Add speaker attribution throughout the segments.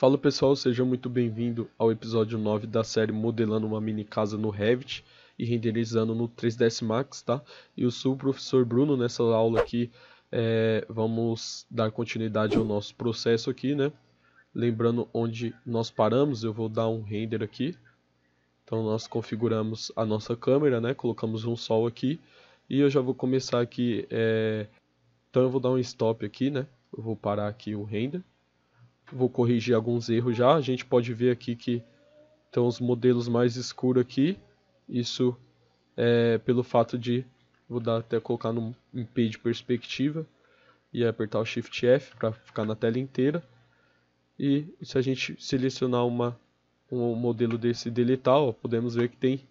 Speaker 1: Fala pessoal, seja muito bem-vindo ao episódio 9 da série Modelando uma Mini Casa no Revit e renderizando no 3ds Max, tá? Eu sou o professor Bruno, nessa aula aqui é, vamos dar continuidade ao nosso processo aqui, né? Lembrando onde nós paramos, eu vou dar um render aqui. Então nós configuramos a nossa câmera, né? Colocamos um sol aqui e eu já vou começar aqui, é... então eu vou dar um stop aqui, né? Eu vou parar aqui o render vou corrigir alguns erros já. A gente pode ver aqui que estão os modelos mais escuros aqui. Isso é pelo fato de, vou dar, até colocar no, em de perspectiva e apertar o Shift F para ficar na tela inteira. E se a gente selecionar uma, um modelo desse deletar, ó, podemos ver que tem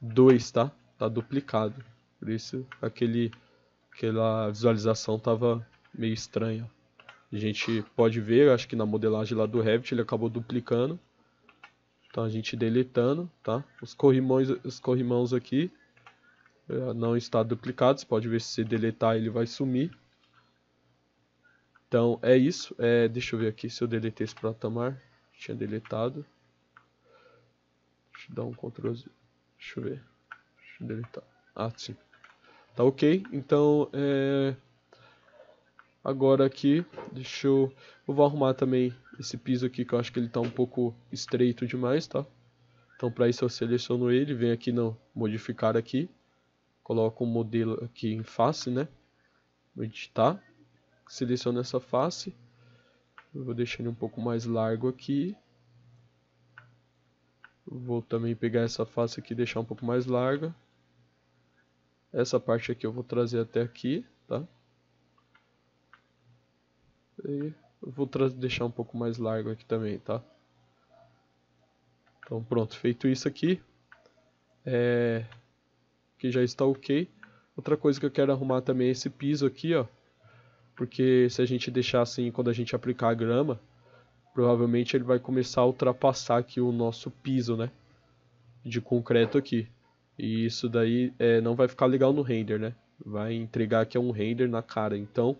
Speaker 1: dois, tá? Tá duplicado. Por isso aquele, aquela visualização estava meio estranha. A gente pode ver, acho que na modelagem lá do Revit ele acabou duplicando. Então a gente deletando, tá? Os corrimões, os corrimãos aqui é, não está duplicado, você pode ver se você deletar ele vai sumir. Então é isso, é, deixa eu ver aqui se eu deletei esse patamar. tinha deletado. Deixa eu dar um Ctrl, deixa eu ver, deixa eu deletar, ah sim. Tá ok, então é... Agora aqui, deixa eu... Eu vou arrumar também esse piso aqui, que eu acho que ele tá um pouco estreito demais, tá? Então para isso eu seleciono ele, venho aqui no modificar aqui. Coloco o um modelo aqui em face, né? Vou editar. Tá, seleciono essa face. Eu vou deixar ele um pouco mais largo aqui. Vou também pegar essa face aqui e deixar um pouco mais larga. Essa parte aqui eu vou trazer até aqui, tá? E vou deixar um pouco mais largo aqui também, tá? Então pronto, feito isso aqui, é, que já está ok. Outra coisa que eu quero arrumar também é esse piso aqui, ó. Porque se a gente deixar assim, quando a gente aplicar a grama, provavelmente ele vai começar a ultrapassar aqui o nosso piso, né? De concreto aqui. E isso daí é, não vai ficar legal no render, né? Vai entregar aqui um render na cara. Então,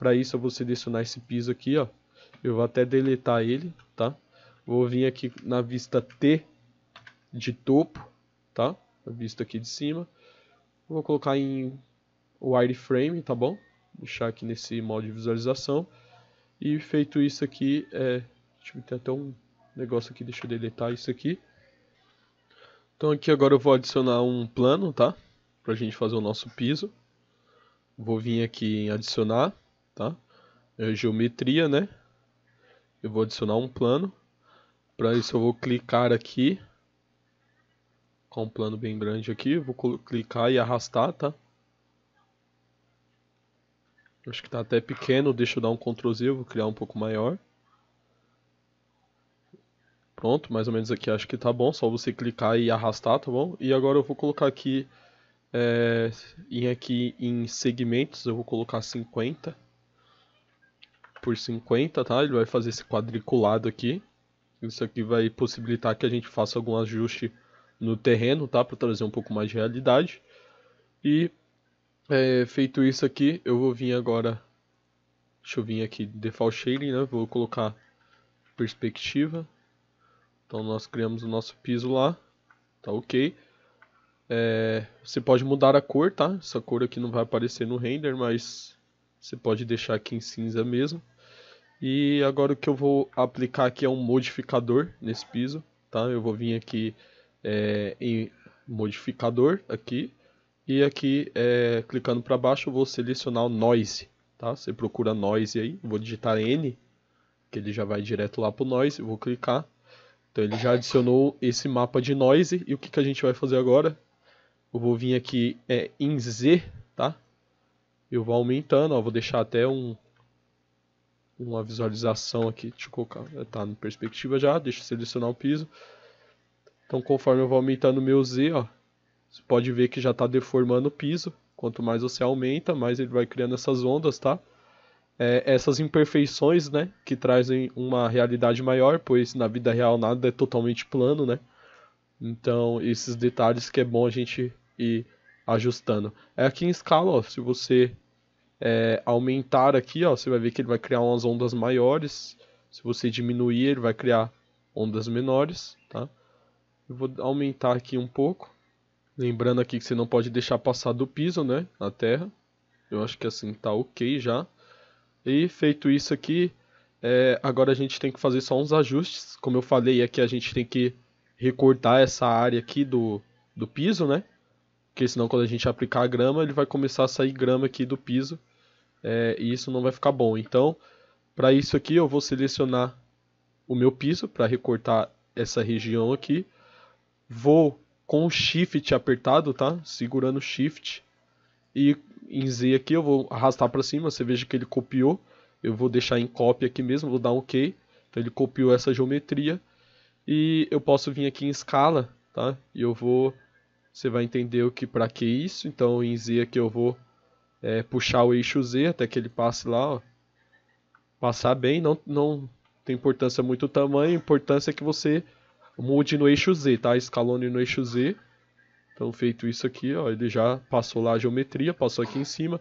Speaker 1: para isso eu vou selecionar esse piso aqui, ó. Eu vou até deletar ele, tá? Vou vir aqui na vista T de topo, tá? a vista aqui de cima. Vou colocar em wireframe, tá bom? Deixar aqui nesse modo de visualização. E feito isso aqui, é... Deixa eu ter até um negócio aqui, deixa eu deletar isso aqui. Então aqui agora eu vou adicionar um plano, tá? Pra gente fazer o nosso piso. Vou vir aqui em adicionar tá? É geometria, né? Eu vou adicionar um plano. Para isso eu vou clicar aqui. Com um plano bem grande aqui. Vou clicar e arrastar, tá? Acho que está até pequeno, deixa eu dar um Ctrl Z, vou criar um pouco maior. Pronto, mais ou menos aqui acho que tá bom, só você clicar e arrastar, tá bom? E agora eu vou colocar aqui, é, em, aqui em segmentos, eu vou colocar 50 por 50, tá? Ele vai fazer esse quadriculado aqui. Isso aqui vai possibilitar que a gente faça algum ajuste no terreno, tá? Para trazer um pouco mais de realidade. E é, feito isso aqui, eu vou vir agora... Deixa eu vir aqui, Default Shading, né? Vou colocar perspectiva. Então nós criamos o nosso piso lá. Tá ok. É, você pode mudar a cor, tá? Essa cor aqui não vai aparecer no render, mas você pode deixar aqui em cinza mesmo. E agora o que eu vou aplicar aqui é um modificador nesse piso, tá? Eu vou vir aqui é, em modificador aqui e aqui é, clicando para baixo eu vou selecionar o noise, tá? Você procura noise aí, eu vou digitar N, que ele já vai direto lá pro noise, eu vou clicar. Então ele já adicionou esse mapa de noise e o que, que a gente vai fazer agora? Eu vou vir aqui é, em Z, tá? Eu vou aumentando, ó, vou deixar até um uma visualização aqui, deixa eu colocar, eh, tá no perspectiva já, deixa eu selecionar o piso. Então conforme eu vou aumentando o meu Z, ó, você pode ver que já está deformando o piso, quanto mais você aumenta, mais ele vai criando essas ondas, tá? É, essas imperfeições, né, que trazem uma realidade maior, pois na vida real nada é totalmente plano, né? Então, esses detalhes que é bom a gente ir ajustando. É aqui em escala, ó, se você é, aumentar aqui, ó, você vai ver que ele vai criar umas ondas maiores. Se você diminuir, ele vai criar ondas menores, tá? Eu vou aumentar aqui um pouco. Lembrando aqui que você não pode deixar passar do piso, né, na terra. Eu acho que assim tá ok já. E feito isso aqui, é, agora a gente tem que fazer só uns ajustes. Como eu falei aqui, a gente tem que recortar essa área aqui do, do piso, né? Porque senão quando a gente aplicar a grama, ele vai começar a sair grama aqui do piso é, e isso não vai ficar bom. Então, para isso aqui, eu vou selecionar o meu piso para recortar essa região aqui. Vou com o Shift apertado, tá? Segurando Shift. E em Z aqui eu vou arrastar para cima, você veja que ele copiou. Eu vou deixar em copy aqui mesmo, vou dar um OK. Então ele copiou essa geometria. E eu posso vir aqui em escala, tá? E eu vou... Você vai entender o que para que isso. Então em Z aqui eu vou é, puxar o eixo Z até que ele passe lá, ó. Passar bem, não, não tem importância muito o tamanho, a importância é que você mude no eixo Z, tá? Escalone no eixo Z. Então, feito isso aqui, ó, ele já passou lá a geometria, passou aqui em cima.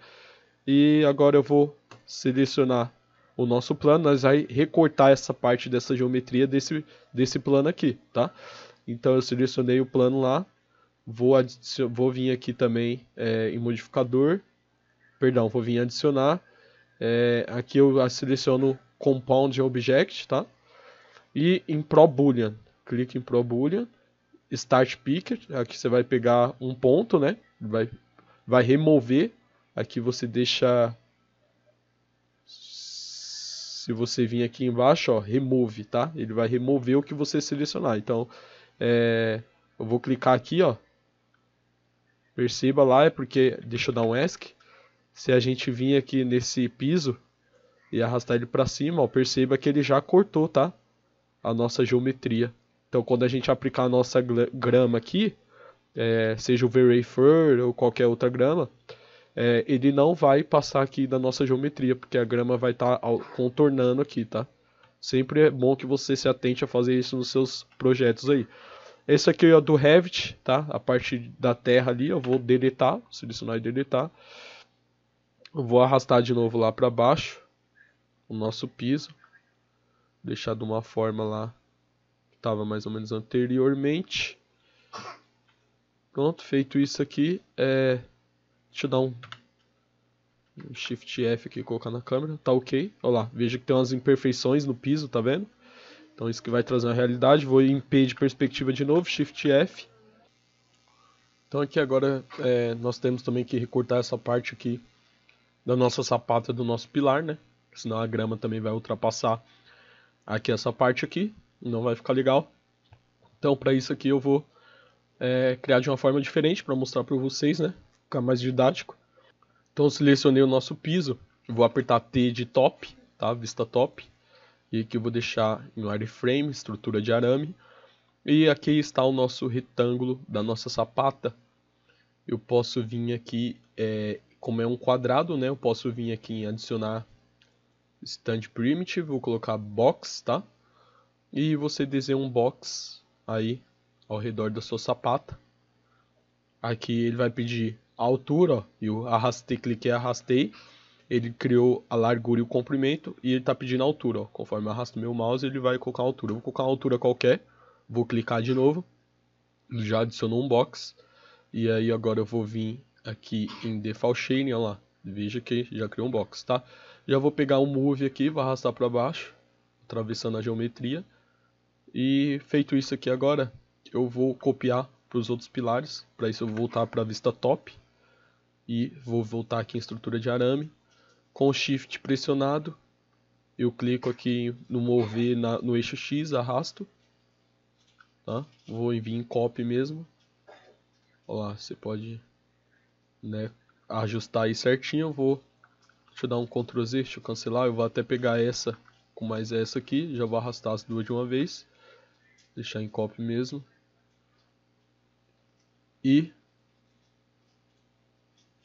Speaker 1: E agora eu vou selecionar o nosso plano, nós vamos recortar essa parte dessa geometria desse, desse plano aqui, tá? Então, eu selecionei o plano lá, vou, vou vir aqui também é, em modificador, perdão, vou vir adicionar. É, aqui eu seleciono Compound Object, tá? E em Pro Boolean, clique em Pro Boolean, Start Picker, aqui você vai pegar um ponto, né? Vai, vai remover, aqui você deixa... Se você vir aqui embaixo, ó, remove, tá? Ele vai remover o que você selecionar. Então, é, eu vou clicar aqui, ó. Perceba lá, é porque... Deixa eu dar um ESC se a gente vir aqui nesse piso e arrastar ele para cima, ó, perceba que ele já cortou, tá? A nossa geometria. Então, quando a gente aplicar a nossa grama aqui, é, seja o V-Ray Fur ou qualquer outra grama, é, ele não vai passar aqui da nossa geometria, porque a grama vai estar tá contornando aqui, tá? Sempre é bom que você se atente a fazer isso nos seus projetos aí. Esse aqui é do Revit, tá? A parte da terra ali, eu vou deletar, selecionar e deletar vou arrastar de novo lá para baixo o nosso piso. Deixar de uma forma lá que estava mais ou menos anteriormente. Pronto, feito isso aqui, é... deixa eu dar um, um Shift F aqui e colocar na câmera, tá ok. Olha lá, veja que tem umas imperfeições no piso, tá vendo? Então isso que vai trazer a realidade, vou em P de perspectiva de novo, Shift F. Então aqui agora é, nós temos também que recortar essa parte aqui da nossa sapata do nosso pilar, né? Senão a grama também vai ultrapassar aqui essa parte aqui, não vai ficar legal. Então para isso aqui eu vou é, criar de uma forma diferente para mostrar para vocês, né? Ficar mais didático. Então selecionei o nosso piso, vou apertar T de top, tá? Vista top. E aqui eu vou deixar em wireframe, estrutura de arame. E aqui está o nosso retângulo da nossa sapata. Eu posso vir aqui é, como é um quadrado, né, eu posso vir aqui em adicionar stand primitive, vou colocar box, tá? E você desenha um box aí ao redor da sua sapata. Aqui ele vai pedir a altura, ó, eu arrastei, cliquei, arrastei. Ele criou a largura e o comprimento e ele está pedindo a altura. Ó. Conforme eu arrasto meu mouse, ele vai colocar a altura. Eu vou colocar uma altura qualquer, vou clicar de novo. Já adicionou um box. E aí agora eu vou vir aqui em Default Shading, olha lá. Veja que já criou um box, tá? Já vou pegar um Move aqui, vou arrastar para baixo, atravessando a geometria. E feito isso aqui agora, eu vou copiar para os outros pilares. Para isso eu vou voltar para a vista top. E vou voltar aqui em estrutura de arame. Com Shift pressionado, eu clico aqui no mover na, no eixo X, arrasto. Tá? Vou enviar em copy mesmo. Olha lá, você pode né, ajustar aí certinho, eu vou deixa eu dar um Ctrl Z, deixa eu cancelar, eu vou até pegar essa com mais essa aqui, já vou arrastar as duas de uma vez, deixar em copy mesmo, e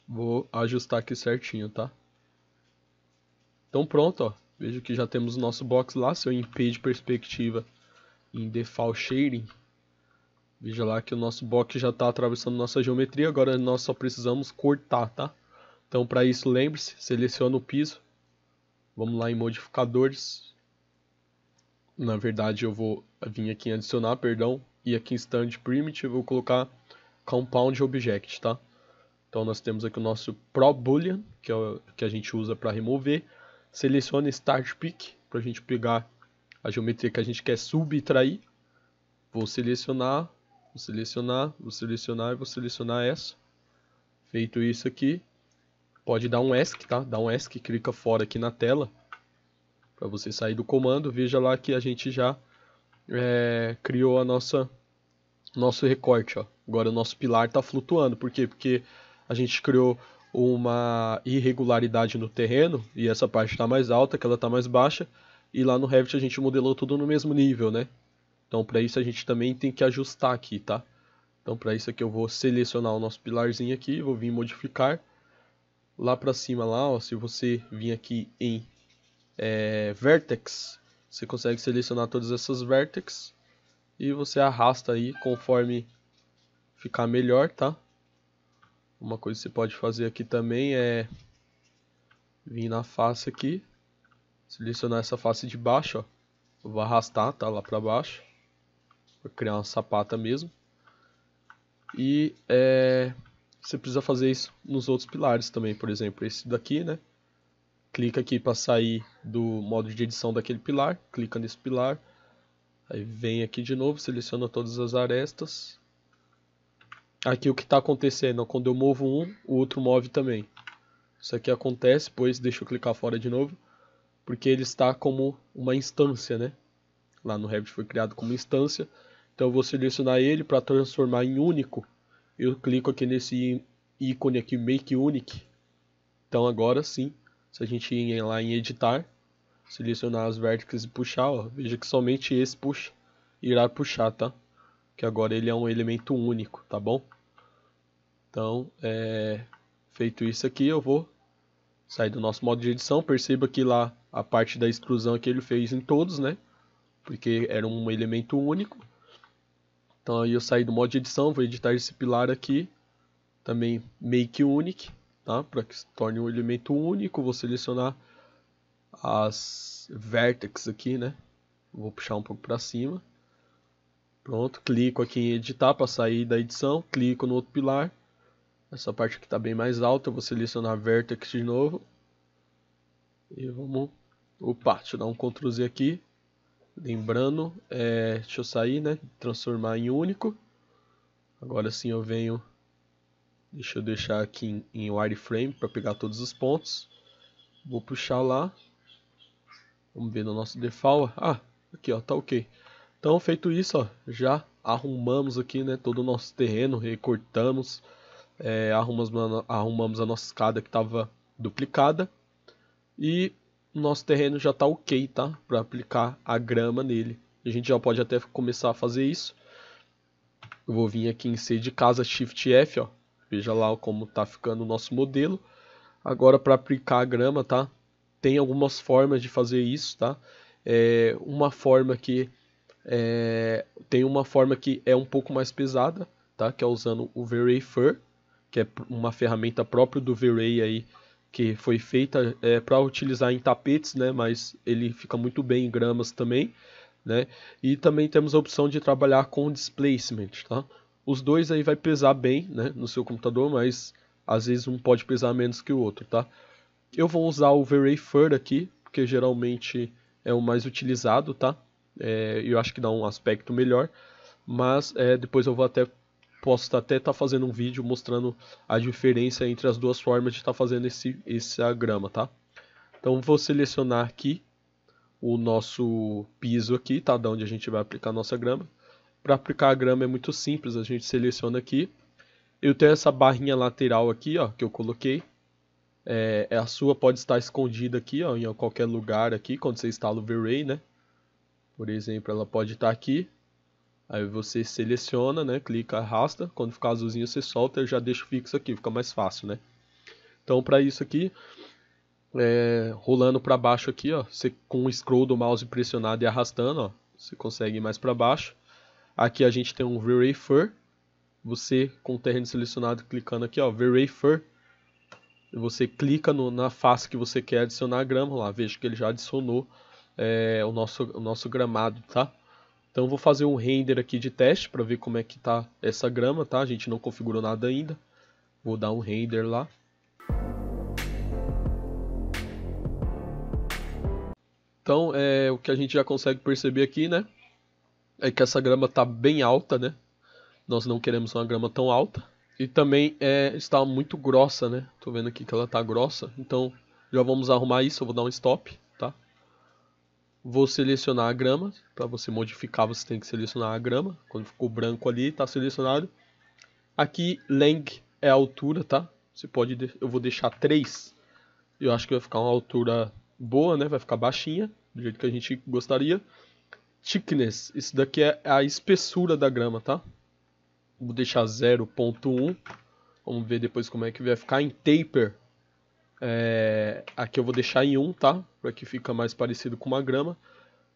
Speaker 1: vou ajustar aqui certinho, tá? Então pronto, ó, vejo que já temos o nosso box lá, se eu em Perspectiva, em Default Shading, Veja lá que o nosso box já está atravessando nossa geometria, agora nós só precisamos cortar, tá? Então para isso lembre-se, seleciona o piso, vamos lá em modificadores, na verdade eu vou vir aqui em adicionar, perdão, e aqui em stand primitive vou colocar compound object, tá? Então nós temos aqui o nosso pro boolean, que é o que a gente usa para remover, seleciona start pick para a gente pegar a geometria que a gente quer subtrair, vou selecionar, Vou selecionar, vou selecionar e vou selecionar essa. Feito isso aqui, pode dar um ESC, tá? Dá um ESC, clica fora aqui na tela. Para você sair do comando, veja lá que a gente já é, criou a nossa nosso recorte, ó. Agora o nosso pilar está flutuando, por quê? Porque a gente criou uma irregularidade no terreno e essa parte está mais alta, aquela está mais baixa, e lá no Revit a gente modelou tudo no mesmo nível, né? Então, para isso a gente também tem que ajustar aqui, tá? Então, para isso aqui eu vou selecionar o nosso pilarzinho aqui, vou vir modificar. Lá para cima, lá, ó, se você vir aqui em é, Vertex, você consegue selecionar todas essas Vertex. E você arrasta aí conforme ficar melhor, tá? Uma coisa que você pode fazer aqui também é vir na face aqui, selecionar essa face de baixo, ó. Eu vou arrastar, tá lá para baixo criar uma sapata mesmo. E é, você precisa fazer isso nos outros pilares também, por exemplo, esse daqui, né? Clica aqui para sair do modo de edição daquele pilar, clica nesse pilar, aí vem aqui de novo, seleciona todas as arestas. Aqui o que está acontecendo, quando eu movo um, o outro move também. Isso aqui acontece, pois deixa eu clicar fora de novo, porque ele está como uma instância, né? Lá no Revit foi criado como instância, então eu vou selecionar ele para transformar em único. Eu clico aqui nesse ícone aqui Make Unique. Então agora sim, se a gente ir lá em editar, selecionar as vértices e puxar, ó, veja que somente esse puxa, irá puxar, tá? Que agora ele é um elemento único, tá bom? Então, é... feito isso aqui, eu vou sair do nosso modo de edição. Perceba que lá a parte da exclusão que ele fez em todos, né? Porque era um elemento único. Então aí eu saí do modo de edição, vou editar esse pilar aqui, também make unique, tá? Para que se torne um elemento único, vou selecionar as vertex aqui, né? Vou puxar um pouco para cima. Pronto, clico aqui em editar para sair da edição, clico no outro pilar. Essa parte aqui está bem mais alta, eu vou selecionar vertex de novo. E vamos... Opa, deixa eu dar um Ctrl Z aqui. Lembrando, é, deixa eu sair, né? Transformar em único. Agora sim eu venho. Deixa eu deixar aqui em, em wireframe para pegar todos os pontos. Vou puxar lá. Vamos ver no nosso default. Ah, aqui ó, tá ok. Então feito isso, ó, já arrumamos aqui, né? Todo o nosso terreno, recortamos, é, arrumamos, arrumamos a nossa escada que estava duplicada e nosso terreno já está ok, tá? Para aplicar a grama nele. A gente já pode até começar a fazer isso. Eu vou vir aqui em C de casa, Shift F, ó. Veja lá como está ficando o nosso modelo. Agora para aplicar a grama, tá? Tem algumas formas de fazer isso, tá? É uma forma que é, tem uma forma que é um pouco mais pesada, tá? Que é usando o V-Ray Fur, que é uma ferramenta própria do V-Ray aí que foi feita é, para utilizar em tapetes, né? Mas ele fica muito bem em gramas também, né? E também temos a opção de trabalhar com displacement, tá? Os dois aí vai pesar bem, né? No seu computador, mas às vezes um pode pesar menos que o outro, tá? Eu vou usar o Veray Fur aqui, porque geralmente é o mais utilizado, tá? É, eu acho que dá um aspecto melhor, mas é, depois eu vou até posso tá, até estar tá fazendo um vídeo mostrando a diferença entre as duas formas de estar tá fazendo esse, essa grama, tá? Então vou selecionar aqui o nosso piso aqui, tá? Da onde a gente vai aplicar a nossa grama. Para aplicar a grama é muito simples, a gente seleciona aqui. Eu tenho essa barrinha lateral aqui, ó, que eu coloquei. É, a sua pode estar escondida aqui, ó, em qualquer lugar aqui, quando você instala o V-Ray, né? Por exemplo, ela pode estar tá aqui. Aí você seleciona, né? Clica, arrasta. Quando ficar azulzinho, você solta. Eu já deixo fixo aqui, fica mais fácil, né? Então, para isso aqui, é, rolando para baixo aqui, ó. Você com o scroll do mouse pressionado e arrastando, ó. Você consegue ir mais para baixo. Aqui a gente tem um Fur. Você com o terreno selecionado, clicando aqui, ó, Fur. Você clica no, na face que você quer adicionar a grama lá. Veja que ele já adicionou é, o, nosso, o nosso gramado, tá? Então vou fazer um render aqui de teste para ver como é que tá essa grama, tá? A gente não configurou nada ainda. Vou dar um render lá. Então é, o que a gente já consegue perceber aqui, né? É que essa grama tá bem alta, né? Nós não queremos uma grama tão alta. E também é, está muito grossa, né? Tô vendo aqui que ela tá grossa. Então já vamos arrumar isso, eu vou dar um stop. Vou selecionar a grama. Para você modificar, você tem que selecionar a grama. Quando ficou branco ali, está selecionado. Aqui, length é a altura, tá? Você pode, eu vou deixar 3. Eu acho que vai ficar uma altura boa, né? Vai ficar baixinha, do jeito que a gente gostaria. Thickness, isso daqui é, é a espessura da grama, tá? Vou deixar 0.1. Vamos ver depois como é que vai ficar em taper. É, aqui eu vou deixar em 1, um, tá? Para que fica mais parecido com uma grama.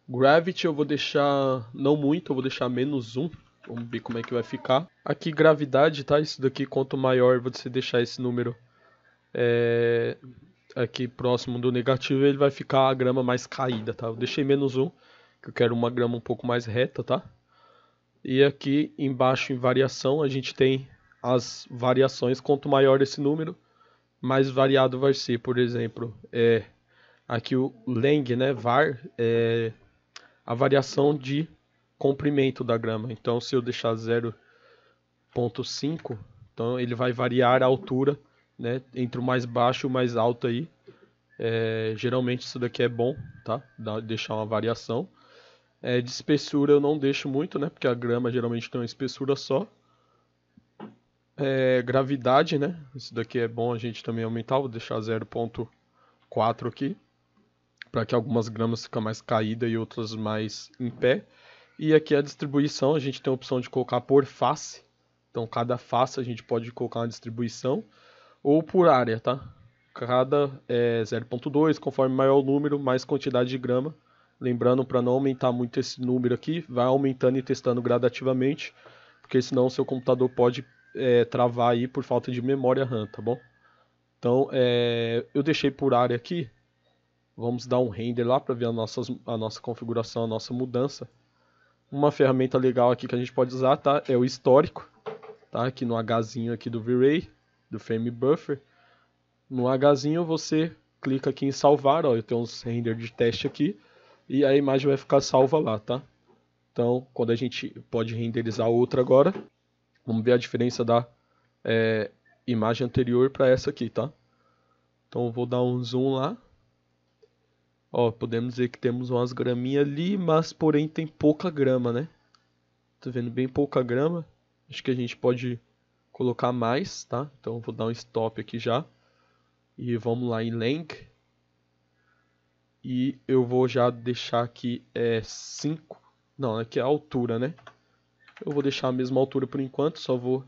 Speaker 1: Gravity eu vou deixar não muito, eu vou deixar menos 1. Vamos ver como é que vai ficar. Aqui gravidade, tá? Isso daqui, quanto maior você deixar esse número é, aqui próximo do negativo, ele vai ficar a grama mais caída, tá? Eu deixei menos 1, que eu quero uma grama um pouco mais reta, tá? E aqui embaixo em variação, a gente tem as variações. Quanto maior esse número, mais variado vai ser, por exemplo, é, aqui o leng, né, var, é a variação de comprimento da grama. Então, se eu deixar 0.5, então ele vai variar a altura, né, entre o mais baixo e o mais alto aí. É, geralmente isso daqui é bom, tá? Dá, deixar uma variação. É, de espessura eu não deixo muito, né? Porque a grama geralmente tem uma espessura só é, gravidade, né? Isso daqui é bom a gente também aumentar, vou deixar 0.4 aqui, para que algumas gramas fiquem mais caídas e outras mais em pé. E aqui é a distribuição, a gente tem a opção de colocar por face, então cada face a gente pode colocar uma distribuição, ou por área, tá? Cada é 0.2, conforme maior o número, mais quantidade de grama. Lembrando para não aumentar muito esse número aqui, vai aumentando e testando gradativamente, porque senão o seu computador pode é, travar aí por falta de memória RAM, tá bom? Então, é, eu deixei por área aqui. Vamos dar um render lá para ver a, nossa a nossa configuração, a nossa mudança. Uma ferramenta legal aqui que a gente pode usar tá? é o histórico. Tá? Aqui no Hzinho aqui do V-Ray, do Frame Buffer. No Hzinho você clica aqui em salvar. Ó, eu tenho uns render de teste aqui. E a imagem vai ficar salva lá, tá? Então, quando a gente pode renderizar outra agora, Vamos ver a diferença da é, imagem anterior para essa aqui, tá? Então vou dar um zoom lá. Ó, podemos dizer que temos umas graminhas ali, mas porém tem pouca grama, né? Tá vendo bem pouca grama? Acho que a gente pode colocar mais, tá? Então vou dar um stop aqui já. E vamos lá em length. E eu vou já deixar aqui é 5. Não, aqui é a altura, né? Eu vou deixar a mesma altura por enquanto, só vou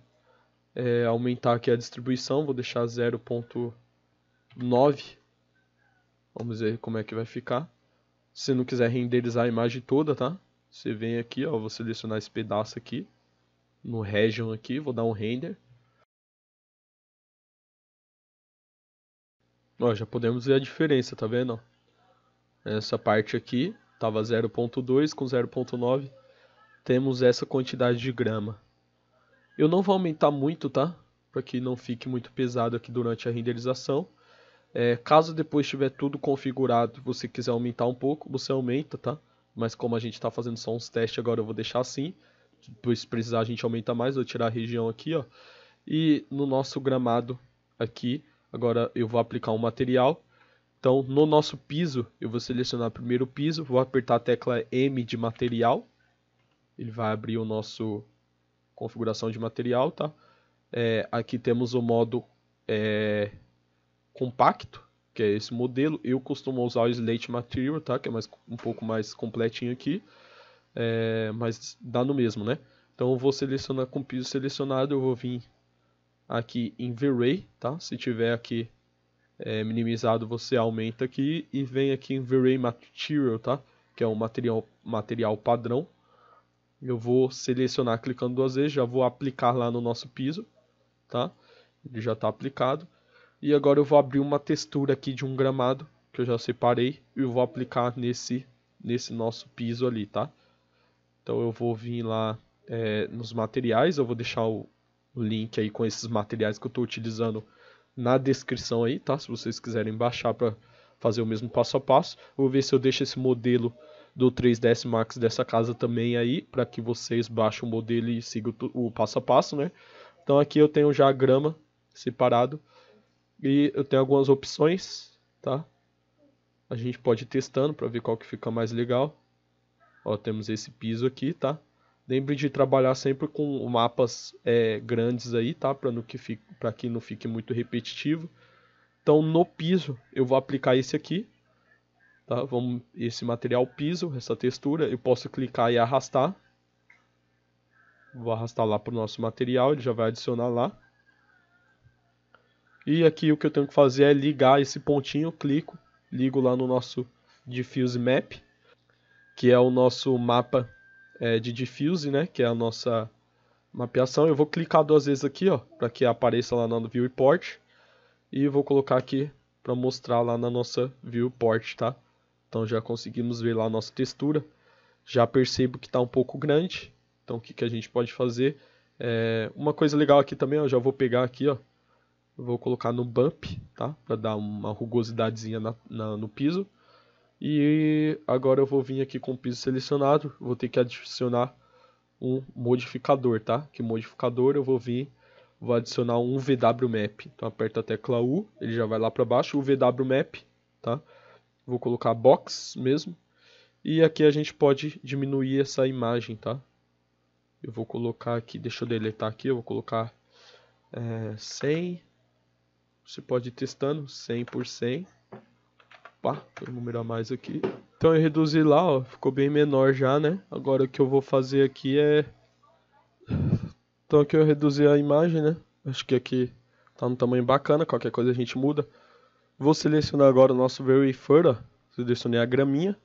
Speaker 1: é, aumentar aqui a distribuição, vou deixar 0.9. Vamos ver como é que vai ficar. Se não quiser renderizar a imagem toda, tá?
Speaker 2: Você vem aqui, ó, vou selecionar esse pedaço aqui, no region aqui, vou dar um render. Ó, já podemos ver a diferença, tá vendo? Essa parte aqui estava 0.2 com
Speaker 1: 0.9 temos essa quantidade de grama. Eu não vou aumentar muito, tá? Para que não fique muito pesado aqui durante a renderização. É, caso depois estiver tudo configurado e você quiser aumentar um pouco, você aumenta, tá? Mas como a gente está fazendo só uns testes agora, eu vou deixar assim. Depois se precisar a gente aumenta mais, vou tirar a região aqui, ó. E no nosso gramado aqui, agora eu vou aplicar um material. Então no nosso piso, eu vou selecionar primeiro o piso, vou apertar a tecla M de material ele vai abrir o nosso configuração de material, tá? É, aqui temos o modo é, compacto, que é esse modelo. Eu costumo usar o Slate Material, tá? Que é mais, um pouco mais completinho aqui, é, mas dá no mesmo, né? Então eu vou selecionar com o piso selecionado, eu vou vir aqui em V-Ray, tá? Se tiver aqui é, minimizado, você aumenta aqui e vem aqui em V-Ray Material, tá? Que é um material, material padrão. Eu vou selecionar clicando duas vezes, já vou aplicar lá no nosso piso, tá? Ele já está aplicado. E agora eu vou abrir uma textura aqui de um gramado que eu já separei e vou aplicar nesse, nesse nosso piso ali, tá? Então eu vou vir lá é, nos materiais, eu vou deixar o, o link aí com esses materiais que eu estou utilizando na descrição aí, tá? Se vocês quiserem baixar para fazer o mesmo passo a passo. vou ver se eu deixo esse modelo do 3ds Max dessa casa também aí, para que vocês baixem o modelo e sigam o passo a passo, né? Então aqui eu tenho já a grama separado e eu tenho algumas opções, tá? A gente pode ir testando para ver qual que fica mais legal. Ó, temos esse piso aqui, tá? Lembre de trabalhar sempre com mapas é, grandes aí, tá? Para que, para que não fique muito repetitivo. Então no piso eu vou aplicar esse aqui, Tá? Vamos, esse material piso, essa textura, eu posso clicar e arrastar. Vou arrastar lá para o nosso material, ele já vai adicionar lá. E aqui o que eu tenho que fazer é ligar esse pontinho, clico, ligo lá no nosso Diffuse Map, que é o nosso mapa é, de Diffuse, né? Que é a nossa mapeação. Eu vou clicar duas vezes aqui, ó, para que apareça lá no Viewport. E vou colocar aqui para mostrar lá na nossa Viewport, tá? Então já conseguimos ver lá a nossa textura. Já percebo que está um pouco grande. Então o que, que a gente pode fazer? É, uma coisa legal aqui também, ó, já vou pegar aqui, ó, vou colocar no bump, tá? Para dar uma rugosidadezinha na, na, no piso. E agora eu vou vir aqui com o piso selecionado, vou ter que adicionar um modificador, tá? Que modificador eu vou vir, vou adicionar um VW Map. Então aperta a tecla U, ele já vai lá para baixo, o VW Map, tá? Vou colocar box mesmo. E aqui a gente pode diminuir essa imagem, tá? Eu vou colocar aqui, deixa eu deletar aqui, eu vou colocar é, 100. Você pode ir testando, 100 por 100. Pá, um número a mais aqui. Então eu reduzi lá, ó, ficou bem menor já, né? Agora o que eu vou fazer aqui é... Então aqui eu reduzi a imagem, né? Acho que aqui tá no tamanho bacana, qualquer coisa a gente muda. Vou selecionar agora o nosso Very Further, selecionei a graminha.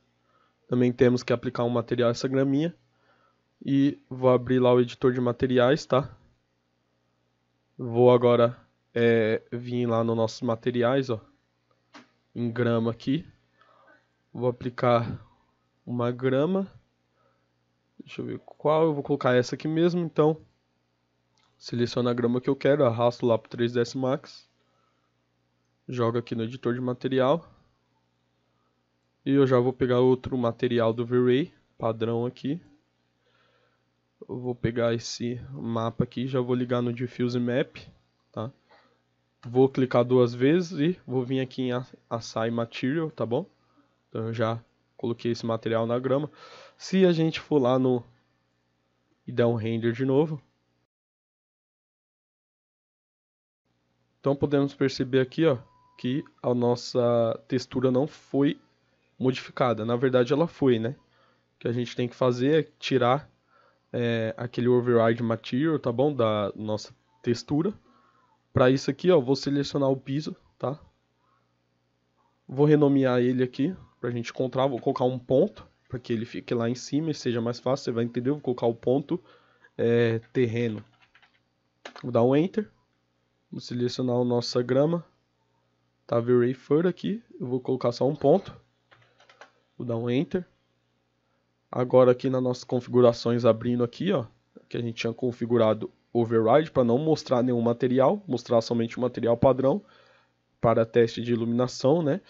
Speaker 1: Também temos que aplicar um material a essa graminha. E vou abrir lá o editor de materiais, tá? Vou agora é, vir lá nos nossos materiais, ó. Em grama aqui. Vou aplicar uma grama. Deixa eu ver qual, eu vou colocar essa aqui mesmo, então. Seleciono a grama que eu quero, arrasto lá para 3ds Max joga aqui no editor de material. E eu já vou pegar outro material do V-Ray, padrão aqui. Eu vou pegar esse mapa aqui, já vou ligar no Diffuse Map, tá? Vou clicar duas vezes e vou vir aqui em Assign Material, tá bom? Então eu já coloquei esse material na grama. Se a gente
Speaker 2: for lá no e der um render de novo. Então podemos perceber aqui, ó, que a nossa
Speaker 1: textura não foi modificada. Na verdade, ela foi, né? O que a gente tem que fazer é tirar é, aquele override material, tá bom? Da nossa textura. Para isso aqui, ó, vou selecionar o piso, tá? Vou renomear ele aqui para a gente encontrar. Vou colocar um ponto para que ele fique lá em cima e seja mais fácil. Você vai entender. Vou colocar o ponto é, terreno. Vou dar um Enter. Vou selecionar a nossa grama. Tá, view array aqui, eu vou colocar só um ponto. Vou dar um enter. Agora aqui nas nossas configurações abrindo aqui, ó, que a gente tinha configurado override para não mostrar nenhum material, mostrar somente o material padrão para teste de iluminação, né?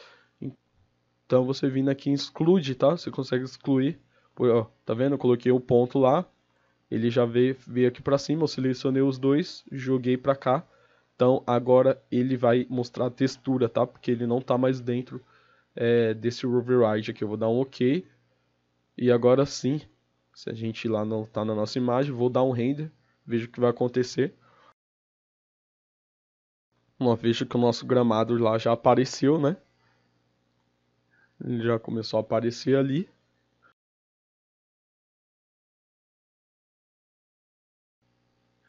Speaker 1: Então você vindo aqui em exclude, tá? Você consegue excluir, ó, tá vendo? Eu coloquei o ponto lá, ele já veio, veio aqui para cima, eu selecionei os dois, joguei para cá então agora ele vai mostrar a textura, tá? Porque ele não está mais dentro é, desse override aqui. Eu vou dar um OK. E agora sim, se a gente lá não está na nossa imagem, vou dar um render. Veja o que vai acontecer.
Speaker 2: Uma vez que o nosso gramado lá já apareceu, né? Ele já começou a aparecer ali.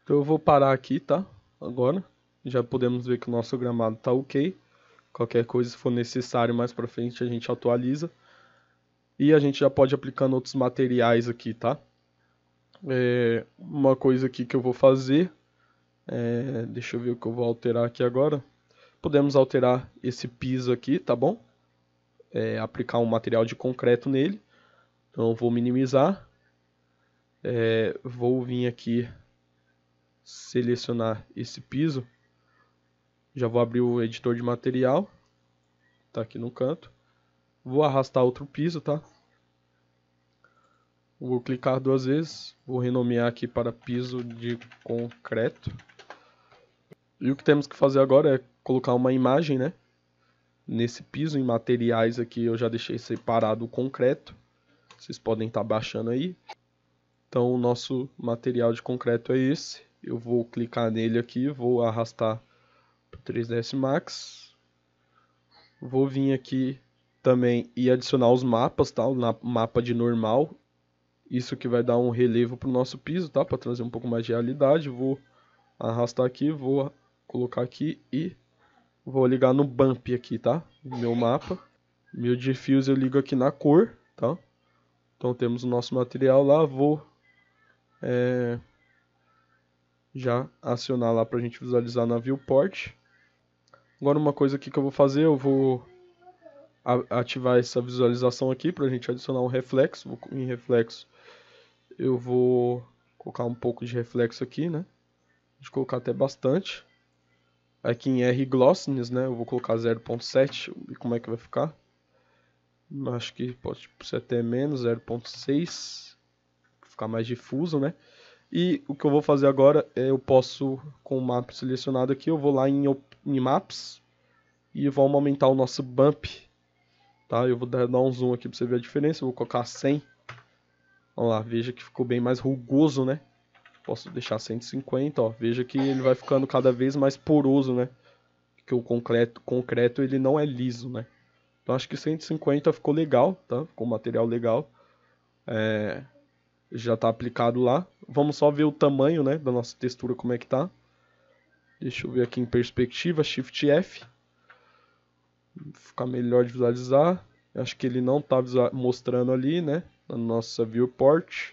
Speaker 2: Então eu vou parar aqui, tá? Agora já podemos ver que o nosso gramado está ok. Qualquer coisa, se for necessário
Speaker 1: mais para frente, a gente atualiza. E a gente já pode aplicando outros materiais aqui, tá? É, uma coisa aqui que eu vou fazer, é, deixa eu ver o que eu vou alterar aqui agora. Podemos alterar esse piso aqui, tá bom? É, aplicar um material de concreto nele. Então vou minimizar. É, vou vir aqui selecionar esse piso já vou abrir o editor de material. Tá aqui no canto. Vou arrastar outro piso, tá? Vou clicar duas vezes. Vou renomear aqui para piso de concreto. E o que temos que fazer agora é colocar uma imagem, né? Nesse piso, em materiais aqui, eu já deixei separado o concreto. Vocês podem estar tá baixando aí. Então, o nosso material de concreto é esse. Eu vou clicar nele aqui, vou arrastar 3ds Max. Vou vir aqui também e adicionar os mapas, tá? O mapa de normal. Isso que vai dar um relevo para o nosso piso, tá? Para trazer um pouco mais de realidade. Vou arrastar aqui, vou colocar aqui e vou ligar no bump aqui, tá? Meu mapa. Meu diffuse eu ligo aqui na cor, tá? Então temos o nosso material lá, vou é, já acionar lá para a gente visualizar na viewport. Agora uma coisa aqui que eu vou fazer, eu vou ativar essa visualização aqui para a gente adicionar um reflexo. Em reflexo eu vou colocar um pouco de reflexo aqui, né? de colocar até bastante. Aqui em R-Glossiness, né? Eu vou colocar 0.7 e como é que vai ficar? Acho que pode ser até menos, 0.6. Ficar mais difuso, né? E o que eu vou fazer agora é eu posso, com o mapa selecionado aqui, eu vou lá em, em Maps e vamos aumentar o nosso bump. Tá? Eu vou dar, dar um zoom aqui para você ver a diferença, eu vou colocar 100. Vamos lá, veja que ficou bem mais rugoso, né? Posso deixar 150, ó. Veja que ele vai ficando cada vez mais poroso, né? Porque o concreto, concreto ele não é liso, né? Então acho que 150 ficou legal, tá? Ficou um material legal. É, já está aplicado lá. Vamos só ver o tamanho né, da nossa textura, como é que tá. Deixa eu ver aqui em perspectiva, Shift F. Ficar melhor de visualizar. Acho que ele não está mostrando ali, né? Na nossa viewport.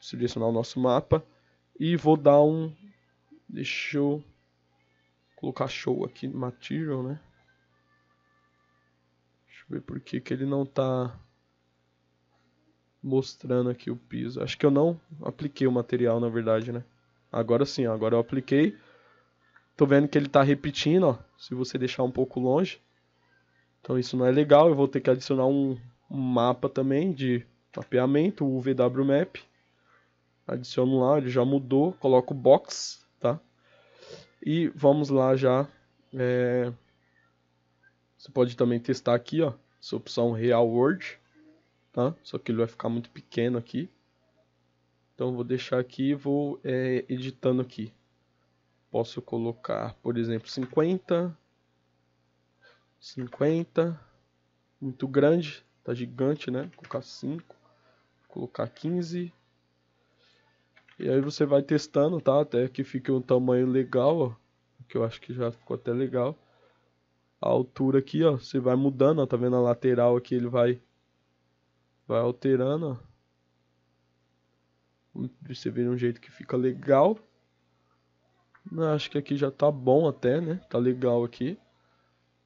Speaker 1: Selecionar o nosso mapa. E vou dar um... Deixa eu colocar show aqui, material, né? Deixa eu ver por que, que ele não está mostrando aqui o piso. Acho que eu não apliquei o material, na verdade, né? Agora sim, ó, agora eu apliquei. Tô vendo que ele tá repetindo, ó. Se você deixar um pouco longe. Então isso não é legal. Eu vou ter que adicionar um, um mapa também de mapeamento, o VW Map. Adiciono lá, ele já mudou. Coloco box, tá? E vamos lá já. É... Você pode também testar aqui, ó. Essa opção Real World tá? Só que ele vai ficar muito pequeno aqui. Então vou deixar aqui e vou é, editando aqui. Posso colocar, por exemplo, 50, 50, muito grande, tá gigante, né? Vou colocar 5, colocar 15. E aí você vai testando, tá? Até que fique um tamanho legal, ó. Que eu acho que já ficou até legal. A altura aqui, ó, você vai mudando, ó, tá vendo a lateral aqui, ele vai vai alterando, ó. Você de um jeito que fica legal. Acho que aqui já tá bom até, né? Tá legal aqui.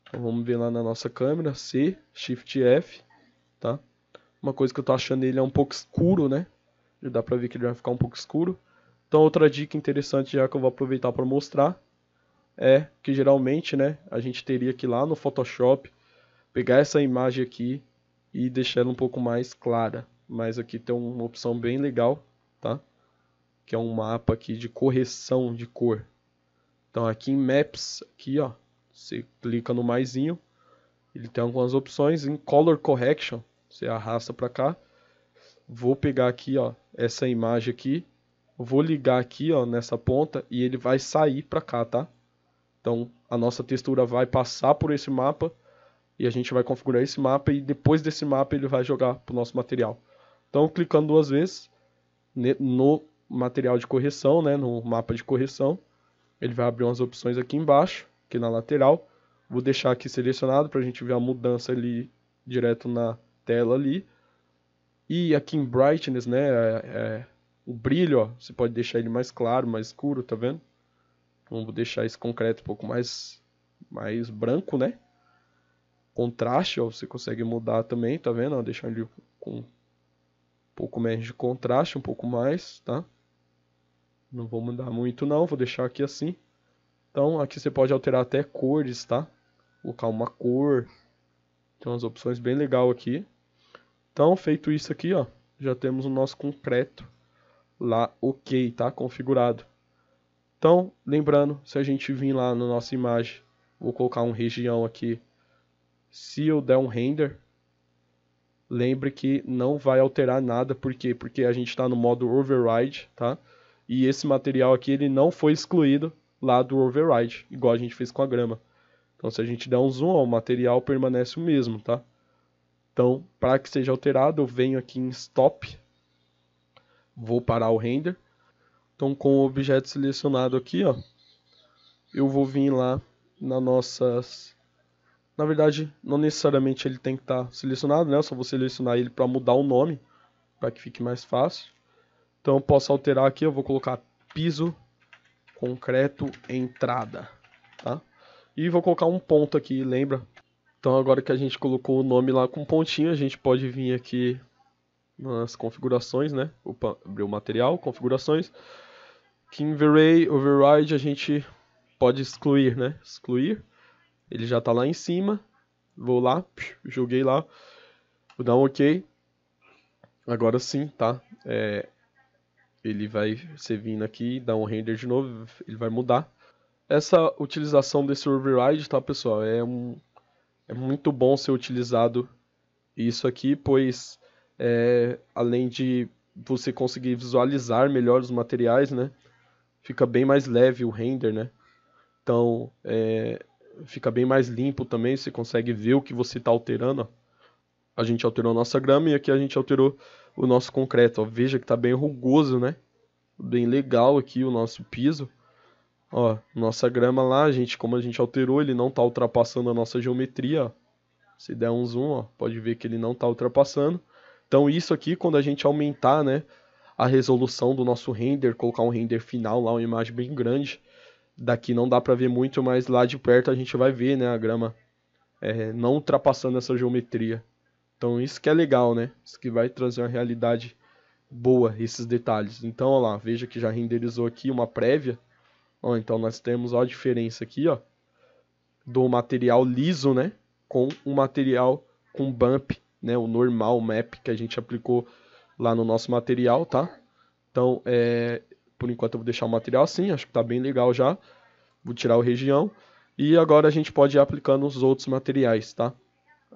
Speaker 1: Então vamos ver lá na nossa câmera. C, Shift F, tá? Uma coisa que eu tô achando ele é um pouco escuro, né? Já dá pra ver que ele vai ficar um pouco escuro. Então outra dica interessante já que eu vou aproveitar para mostrar é que geralmente, né, a gente teria que ir lá no Photoshop pegar essa imagem aqui, e deixar ela um pouco mais clara. Mas aqui tem uma opção bem legal, tá? Que é um mapa aqui de correção de cor. Então aqui em Maps, aqui ó, você clica no maisinho, ele tem algumas opções em Color Correction, você arrasta para cá. Vou pegar aqui ó, essa imagem aqui, vou ligar aqui ó nessa ponta e ele vai sair para cá, tá? Então a nossa textura vai passar por esse mapa e a gente vai configurar esse mapa e depois desse mapa ele vai jogar para o nosso material. Então, clicando duas vezes no material de correção, né, no mapa de correção, ele vai abrir umas opções aqui embaixo, aqui na lateral. Vou deixar aqui selecionado para a gente ver a mudança ali direto na tela ali. E aqui em Brightness, né, é, é, o brilho, ó, você pode deixar ele mais claro, mais escuro, tá vendo? Então, vou deixar esse concreto um pouco mais, mais branco, né? contraste, ó, você consegue mudar também, tá vendo? Ó, deixar ele com um pouco menos de contraste, um pouco mais, tá? Não vou mudar muito não, vou deixar aqui assim. Então aqui você pode alterar até cores, tá? Colocar uma cor, tem umas opções bem legal aqui. Então feito isso aqui, ó, já temos o nosso concreto lá ok, tá? Configurado. Então, lembrando, se a gente vir lá na nossa imagem, vou colocar um região aqui se eu der um render, lembre que não vai alterar nada, por quê? Porque a gente está no modo override, tá? E esse material aqui ele não foi excluído lá do override, igual a gente fez com a grama. Então se a gente der um zoom, ó, o material permanece o mesmo, tá? Então, para que seja alterado, eu venho aqui em stop, vou parar o render. Então, com o objeto selecionado aqui, ó, eu vou vir lá nas nossas na verdade, não necessariamente ele tem que estar tá selecionado, né? Eu é só vou selecionar ele para mudar o nome, para que fique mais fácil. Então eu posso alterar aqui, eu vou colocar piso concreto entrada, tá? E vou colocar um ponto aqui, lembra? Então agora que a gente colocou o nome lá com pontinho, a gente pode vir aqui nas configurações, né? Opa, abriu o material, configurações. Kim Array, Override, a gente pode excluir, né? Excluir ele já está lá em cima. Vou lá, joguei lá, vou dar um OK. Agora sim, tá? É, ele vai ser vindo aqui, dar um render de novo, ele vai mudar. Essa utilização desse override, tá, pessoal? É, um, é muito bom ser utilizado isso aqui, pois é, além de você conseguir visualizar melhor os materiais, né? Fica bem mais leve o render, né? Então, é, fica bem mais limpo também, você consegue ver o que você está alterando. A gente alterou a nossa grama e aqui a gente alterou o nosso concreto. Ó. Veja que está bem rugoso, né? Bem legal aqui o nosso piso. Ó, nossa grama lá, a gente, como a gente alterou, ele não está ultrapassando a nossa geometria. Ó. Se der um zoom, ó, pode ver que ele não está ultrapassando. Então isso aqui, quando a gente aumentar né, a resolução do nosso render, colocar um render final lá, uma imagem bem grande, daqui não dá para ver muito, mas lá de perto a gente vai ver, né, a grama é, não ultrapassando essa geometria. Então isso que é legal, né? Isso que vai trazer uma realidade boa, esses detalhes. Então, ó lá, veja que já renderizou aqui uma prévia. Ó, então nós temos ó, a diferença aqui, ó, do material liso, né, com o um material com bump, né, o normal map que a gente aplicou lá no nosso material, tá? Então, é, por enquanto eu vou deixar o material assim, acho que está bem legal já. Vou tirar o região. E agora a gente pode ir aplicando os outros materiais, tá?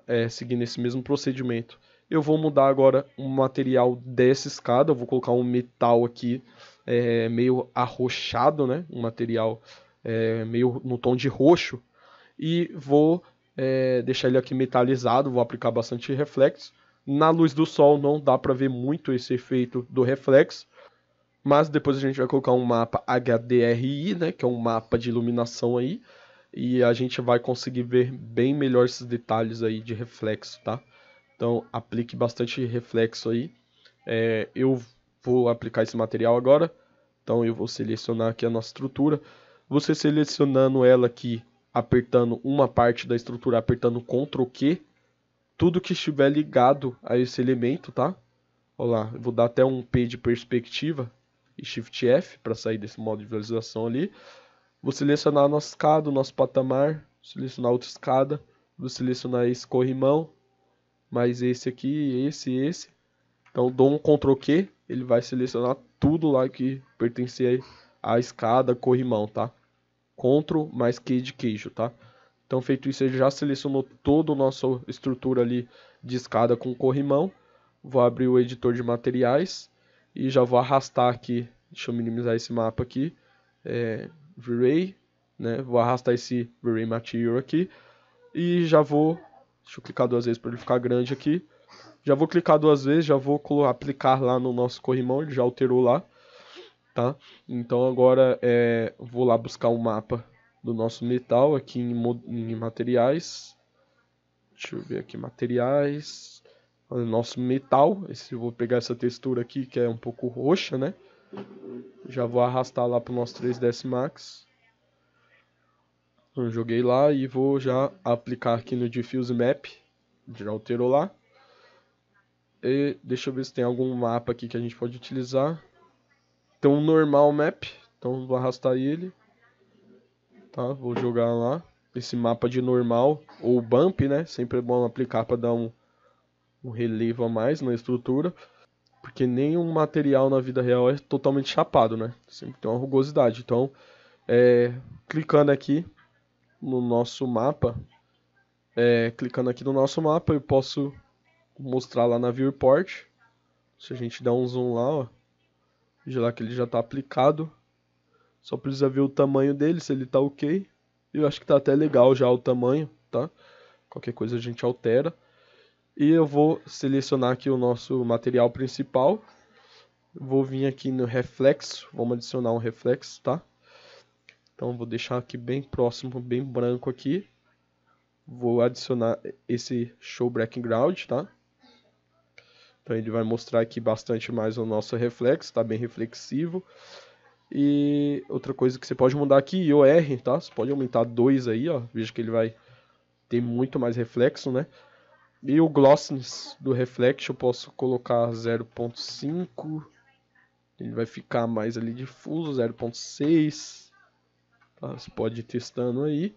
Speaker 1: É, seguindo esse mesmo procedimento. Eu vou mudar agora o material dessa escada, eu vou colocar um metal aqui é, meio arrochado, né? Um material é, meio no tom de roxo. E vou é, deixar ele aqui metalizado, vou aplicar bastante reflexo. Na luz do sol não dá para ver muito esse efeito do reflexo, mas depois a gente vai colocar um mapa HDRI, né, que é um mapa de iluminação aí, e a gente vai conseguir ver bem melhor esses detalhes aí de reflexo, tá? Então aplique bastante reflexo aí. É, eu vou aplicar esse material agora, então eu vou selecionar aqui a nossa estrutura. Você selecionando ela aqui, apertando uma parte da estrutura, apertando Ctrl Q, tudo que estiver ligado a esse elemento, tá? Olha lá, eu vou dar até um P de perspectiva, e Shift F para sair desse modo de visualização ali. Vou selecionar a nossa escada, o nosso patamar, selecionar outra escada, vou selecionar esse corrimão, mais esse aqui, esse esse. Então dou um Ctrl Q, ele vai selecionar tudo lá que pertence à escada, corrimão, tá? Ctrl mais Q de queijo, tá? Então feito isso, ele já selecionou toda a nossa estrutura ali de escada com corrimão. Vou abrir o editor de materiais e já vou arrastar aqui, deixa eu minimizar esse mapa aqui, é, V-Ray, né? Vou arrastar esse V-Ray Material aqui. E já vou, deixa eu clicar duas vezes para ele ficar grande aqui. Já vou clicar duas vezes, já vou aplicar lá no nosso corrimão, ele já alterou lá, tá? Então agora é, vou lá buscar um mapa do nosso metal aqui em, em materiais. Deixa eu ver aqui, materiais, nosso metal. Esse, eu vou pegar essa textura aqui que é um pouco roxa, né? Já vou arrastar lá para o nosso 3ds Max. Eu joguei lá e vou já aplicar aqui no Diffuse Map. Já alterou lá. E deixa eu ver se tem algum mapa aqui que a gente pode utilizar. Tem um normal map, então vou arrastar ele. Tá, vou jogar lá. Esse mapa de normal, ou bump, né? Sempre é bom aplicar para dar um, um relevo a mais na estrutura, porque nenhum material na vida real é totalmente chapado, né? Sempre tem uma rugosidade. Então, é, clicando aqui no nosso mapa, é, clicando aqui no nosso mapa, eu posso mostrar lá na viewport. Se a gente der um zoom lá, ó, já que ele já está aplicado. Só precisa ver o tamanho dele, se ele está ok. Eu acho que está até legal já o tamanho, tá? Qualquer coisa a gente altera. E eu vou selecionar aqui o nosso material principal. Vou vir aqui no reflexo, vamos adicionar um reflexo, tá? Então vou deixar aqui bem próximo, bem branco aqui. Vou adicionar esse show background, tá? Então ele vai mostrar aqui bastante mais o nosso reflexo, tá bem reflexivo. E outra coisa que você pode mudar aqui, IOR, tá? Você pode aumentar 2 aí, ó. Veja que ele vai ter muito mais reflexo, né? E o Glossness do Reflect eu posso colocar 0.5. Ele vai ficar mais ali difuso, 0.6. Tá, você pode ir testando aí.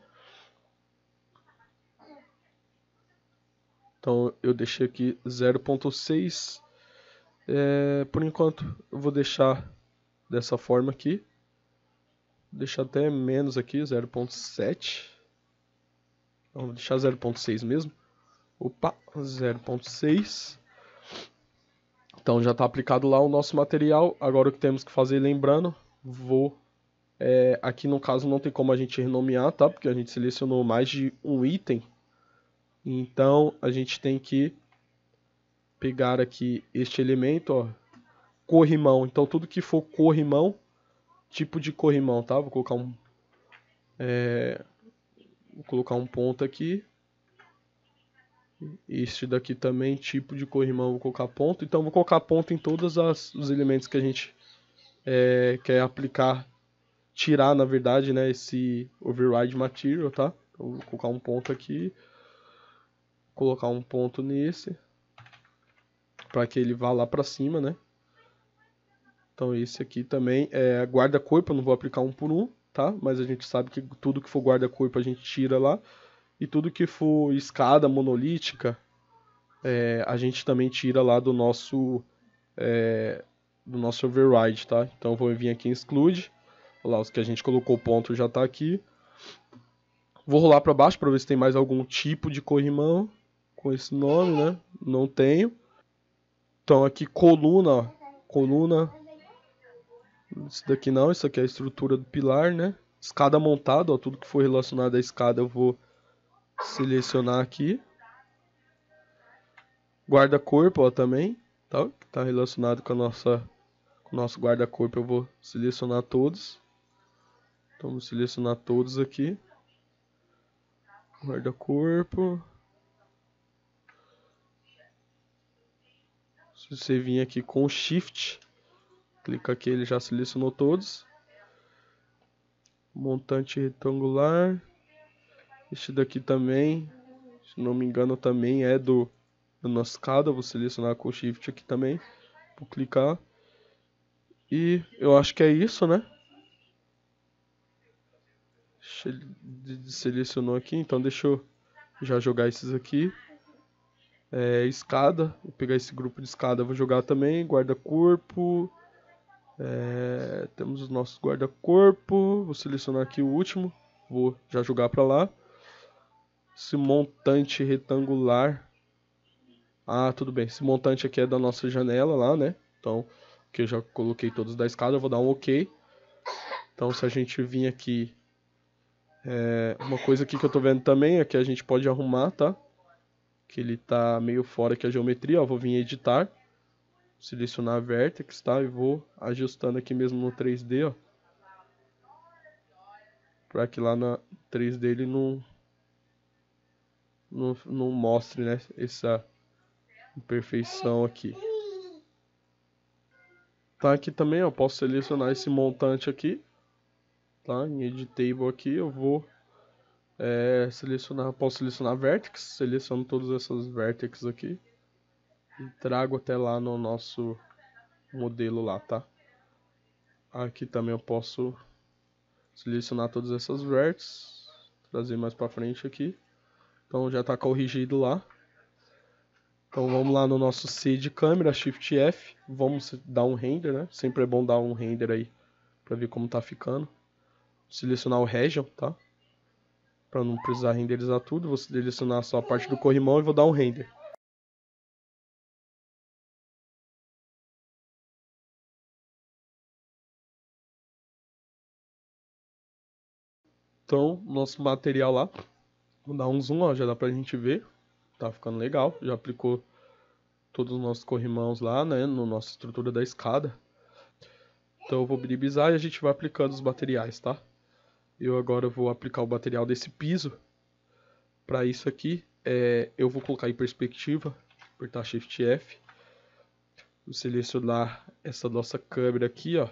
Speaker 1: Então eu deixei aqui 0.6. É, por enquanto eu vou deixar dessa forma aqui. Vou deixar até menos aqui, 0.7. Então, vou deixar 0.6 mesmo. Opa, 0.6. Então já está aplicado lá o nosso material. Agora o que temos que fazer, lembrando, vou... É, aqui no caso não tem como a gente renomear, tá? Porque a gente selecionou mais de um item. Então a gente tem que pegar aqui este elemento, ó. Corrimão. Então tudo que for corrimão, tipo de corrimão, tá? Vou colocar um... É, vou colocar um ponto aqui. Este daqui também, tipo de corrimão, vou colocar ponto. Então vou colocar ponto em todos as, os elementos que a gente é, quer aplicar, tirar na verdade, né, esse override material, tá? Então, vou colocar um ponto aqui, colocar um ponto nesse, para que ele vá lá para cima, né? Então esse aqui também é guarda-corpo, eu não vou aplicar um por um, tá? Mas a gente sabe que tudo que for guarda-corpo a gente tira lá. E tudo que for escada monolítica, é, a gente também tira lá do nosso, é, do nosso override, tá? Então vou vir aqui em exclude. Lá os que a gente colocou ponto já está aqui. Vou rolar para baixo para ver se tem mais algum tipo de corrimão com esse nome, né? Não tenho. Então aqui coluna, coluna. Isso daqui não, isso aqui é a estrutura do pilar, né? Escada montada, ó, tudo que for relacionado à escada eu vou selecionar aqui. Guarda-corpo, também, tá? Que tá relacionado com a nossa com o nosso guarda-corpo, eu vou selecionar todos. Então selecionar todos aqui. Guarda-corpo. Se você vir aqui com Shift, clica aqui, ele já selecionou todos. Montante retangular. Este daqui também, se não me engano, também é do, do escada. Vou selecionar com o Shift aqui também. Vou clicar. E eu acho que é isso, né? Ele Selecionou aqui, então deixa eu já jogar esses aqui. É, escada, vou pegar esse grupo de escada, vou jogar também. Guarda-corpo. É, temos os nossos guarda-corpo. Vou selecionar aqui o último. Vou já jogar para lá esse montante retangular. Ah, tudo bem. Esse montante aqui é da nossa janela lá, né? Então, que eu já coloquei todos da escada, eu vou dar um OK. Então, se a gente vir aqui... É, uma coisa aqui que eu tô vendo também é que a gente pode arrumar, tá? Que ele tá meio fora aqui a geometria, ó. Vou vir editar. Selecionar vertex, tá? E vou ajustando aqui mesmo no 3D, ó. Pra que lá na 3D ele não não, não mostre né, essa imperfeição aqui. Tá, aqui também eu posso selecionar esse montante aqui, tá, em Edit Table aqui eu vou é, selecionar, posso selecionar Vertex, seleciono todas essas Vertex aqui e trago até lá no nosso modelo lá, tá? Aqui também eu posso selecionar todas essas vértices, trazer mais para frente aqui. Então já está corrigido lá. Então vamos lá no nosso C de câmera, Shift F, vamos dar um render, né? Sempre é bom dar um render aí para ver como está ficando. Selecionar o region,
Speaker 2: tá? Para não precisar renderizar tudo, vou selecionar só a parte do corrimão e vou dar um render. Então, nosso material lá Vou dar um zoom, ó, já dá pra gente ver. Tá ficando
Speaker 1: legal. Já aplicou todos os nossos corrimãos lá, né, na no nossa estrutura da escada. Então eu vou minimizar e a gente vai aplicando os materiais, tá? Eu agora vou aplicar o material desse piso. Para isso aqui, é, eu vou colocar em perspectiva, apertar Shift F. Vou selecionar essa nossa câmera aqui, ó.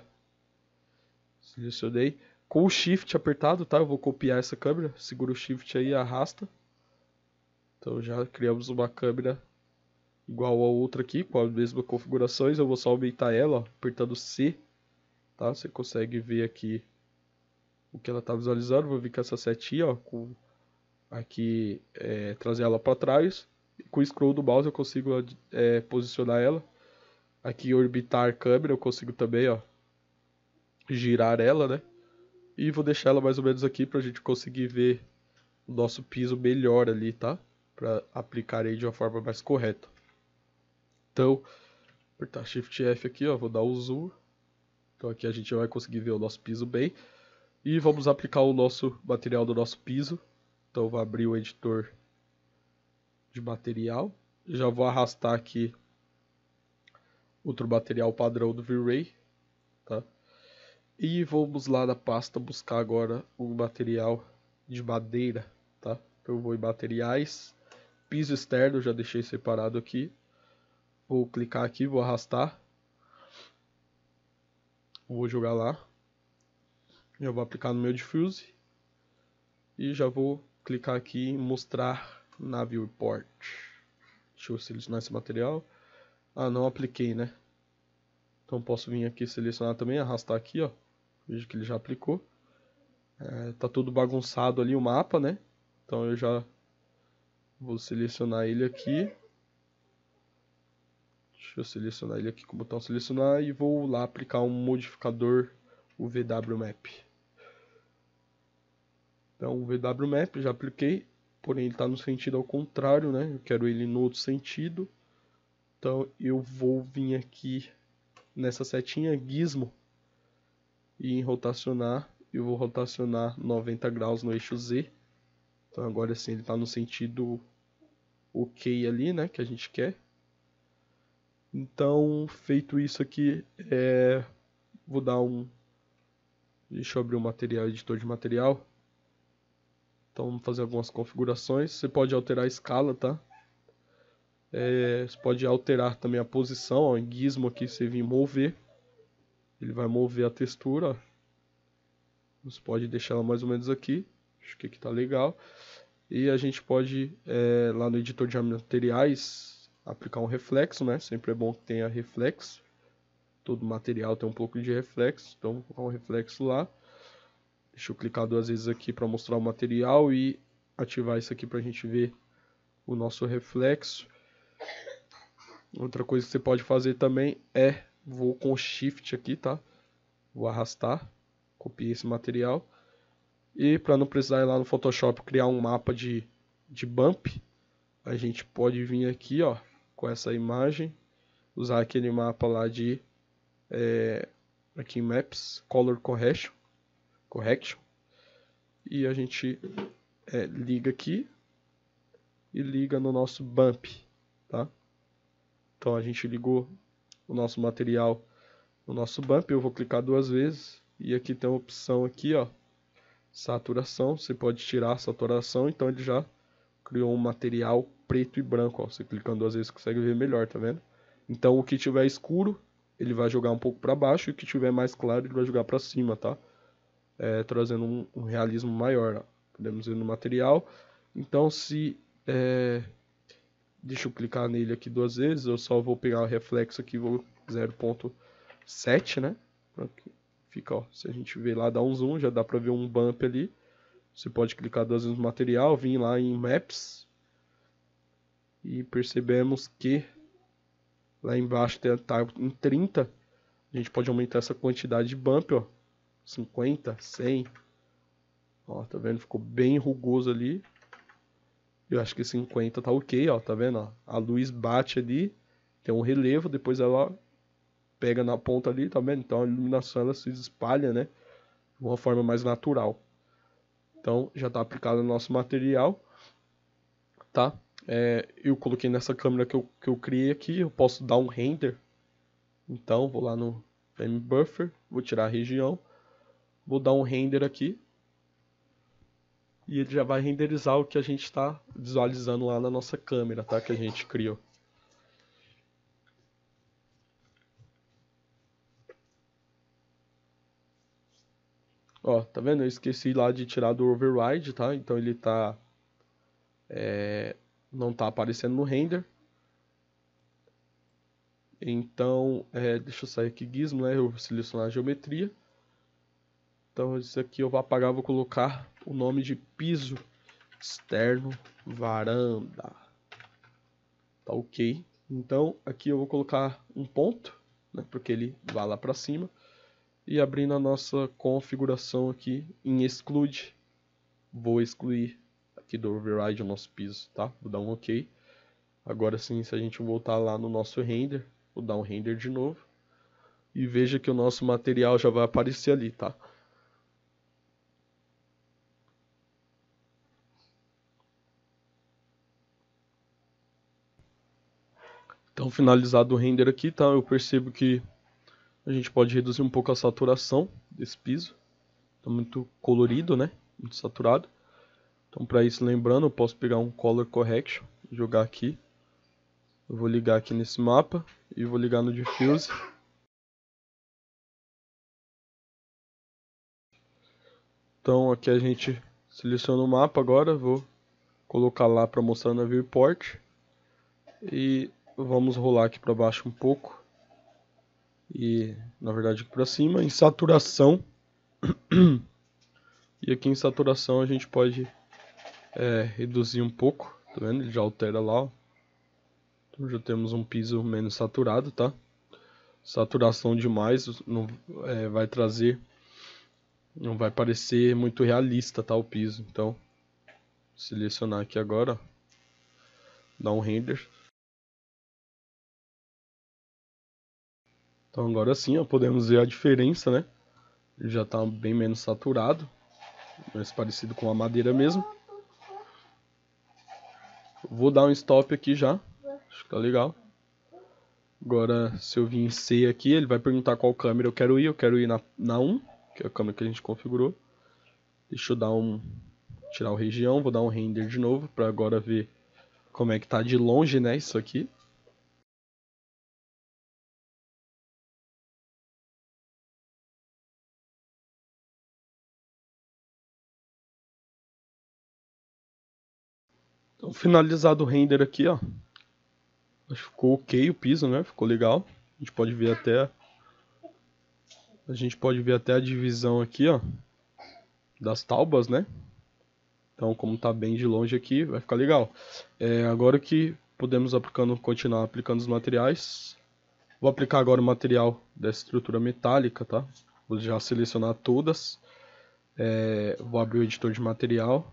Speaker 1: Selecionei com o shift apertado, tá? Eu vou copiar essa câmera, segura o shift aí e arrasta. Então já criamos uma câmera igual a outra aqui, com as mesmas configurações. Eu vou só aumentar ela, ó, apertando C, tá? Você consegue ver aqui o que ela está visualizando. Vou vir com essa setinha, ó, com aqui, é, trazer ela para trás. com o scroll do mouse eu consigo é, posicionar ela. Aqui orbitar câmera eu consigo também, ó, girar ela, né? E vou deixar ela mais ou menos aqui para a gente conseguir ver o nosso piso melhor ali, tá? Para aplicar aí de uma forma mais correta. Então, apertar Shift F aqui, ó, vou dar o zoom. Então aqui a gente vai conseguir ver o nosso piso bem. E vamos aplicar o nosso material do nosso piso. Então vou abrir o editor de material. Já vou arrastar aqui outro material padrão do V-Ray e vamos lá na pasta buscar agora o material de madeira, tá? Eu vou em materiais, piso externo, já deixei separado aqui. Vou clicar aqui, vou arrastar. Vou jogar lá. Eu vou aplicar no meu diffuse. E já vou clicar aqui em mostrar na viewport. Deixa eu selecionar esse material. Ah, não apliquei, né? Então posso vir aqui selecionar também, arrastar aqui, ó vejo que ele já aplicou. É, tá todo bagunçado ali o mapa, né? Então eu já vou selecionar ele aqui. Deixa eu selecionar ele aqui com o botão selecionar e vou lá aplicar um modificador, o VW Map. Então o VW Map já apliquei, porém ele está no sentido ao contrário, né? Eu quero ele no outro sentido. Então eu vou vir aqui nessa setinha gizmo e em rotacionar, eu vou rotacionar 90 graus no eixo Z. Então agora sim ele está no sentido ok ali, né, que a gente quer. Então, feito isso aqui, é... vou dar um... Deixa eu abrir o um material, editor de material. Então, vamos fazer algumas configurações. Você pode alterar a escala, tá? É... Você pode alterar também a posição, ó, em gizmo aqui, você vem mover. Ele vai mover a textura. Você pode deixar ela mais ou menos aqui. Acho que aqui tá legal. E a gente pode, é, lá no editor de materiais, aplicar um reflexo, né? Sempre é bom que tenha reflexo. Todo material tem um pouco de reflexo, então vou colocar um reflexo lá. Deixa eu clicar duas vezes aqui para mostrar o material e ativar isso aqui para a gente ver o nosso reflexo. Outra coisa que você pode fazer também é Vou com Shift aqui, tá? Vou arrastar, copiei esse material. E para não precisar ir lá no Photoshop criar um mapa de, de bump, a gente pode vir aqui, ó, com essa imagem, usar aquele mapa lá de é, aqui em Maps, Color Correction, Correction, e a gente é, liga aqui e liga no nosso bump, tá? Então a gente ligou o nosso material no nosso bump. Eu vou clicar duas vezes e aqui tem uma opção aqui, ó, saturação. Você pode tirar a saturação, então ele já criou um material preto e branco, ó. Você clicando duas vezes consegue ver melhor, tá vendo? Então o que tiver escuro, ele vai jogar um pouco para baixo e o que tiver mais claro, ele vai jogar para cima, tá? É, trazendo um, um, realismo maior, ó. podemos ver no material. Então se é, Deixa eu clicar nele aqui duas vezes. Eu só vou pegar o reflexo aqui, vou 0.7, né? Aqui. Fica, ó. Se a gente ver lá, dá um zoom, já dá pra ver um bump ali. Você pode clicar duas vezes no material, vir lá em Maps. E percebemos que lá embaixo tá em 30. A gente pode aumentar essa quantidade de bump, ó. 50, 100. Ó, tá vendo? Ficou bem rugoso ali. Eu acho que 50 tá ok, ó, tá vendo? Ó? A luz bate ali, tem um relevo, depois ela pega na ponta ali, tá vendo? Então a iluminação ela se espalha, né? De uma forma mais natural. Então já tá aplicado no nosso material, tá? É, eu coloquei nessa câmera que eu, que eu criei aqui, eu posso dar um render. Então vou lá no Frame Buffer, vou tirar a região, vou dar um render aqui, e ele já vai renderizar o que a gente está visualizando lá na nossa câmera, tá? Que a gente criou. Ó, tá vendo? Eu esqueci lá de tirar do override, tá? Então ele tá... É, não tá aparecendo no render. Então, é, deixa eu sair aqui gizmo, né? Eu vou selecionar a geometria. Então isso aqui eu vou apagar, vou colocar o nome de piso externo varanda. Tá ok. Então aqui eu vou colocar um ponto, né, porque ele vai lá para cima. E abrindo a nossa configuração aqui em exclude, vou excluir aqui do override o nosso piso, tá? Vou dar um ok. Agora sim, se a gente voltar lá no nosso render, vou dar um render de novo. E veja que o nosso material já vai aparecer ali, tá? Então, finalizado o render aqui, tá? Eu percebo que a gente pode reduzir um pouco a saturação desse piso. Tá muito colorido, né? Muito saturado. Então, para isso, lembrando, eu posso pegar um Color Correction, jogar aqui.
Speaker 2: Eu vou ligar aqui nesse mapa e vou ligar no Diffuse. Então, aqui a gente seleciona o mapa agora, vou colocar lá para mostrar na viewport.
Speaker 1: E vamos rolar aqui para baixo um pouco. E, na verdade, aqui para cima, em saturação. e aqui em saturação a gente pode é, reduzir um pouco, tá vendo? Ele já altera lá, ó. Então já temos um piso menos saturado, tá? Saturação demais não é, vai trazer, não vai parecer muito realista, tá? O
Speaker 2: piso, então selecionar aqui agora, dar um render, Então agora sim, ó, podemos ver a diferença, né? Ele já está bem menos saturado, mais parecido
Speaker 1: com a madeira mesmo. Vou dar um stop aqui já, acho que tá legal. Agora, se eu vir em C aqui, ele vai perguntar qual câmera eu quero ir. Eu quero ir na, na 1, que é a câmera que a gente configurou. Deixa eu dar um...
Speaker 2: tirar o região, vou dar um render de novo para agora ver como é que tá de longe, né, isso aqui. finalizado o render aqui, ó. Acho que ficou ok o piso, né? Ficou legal. A gente pode ver até...
Speaker 1: A gente pode ver até a divisão aqui, ó. Das taubas, né? Então, como tá bem de longe aqui, vai ficar legal. É, agora que podemos aplicando, continuar aplicando os materiais. Vou aplicar agora o material dessa estrutura metálica, tá? Vou já selecionar todas. É, vou abrir o editor de material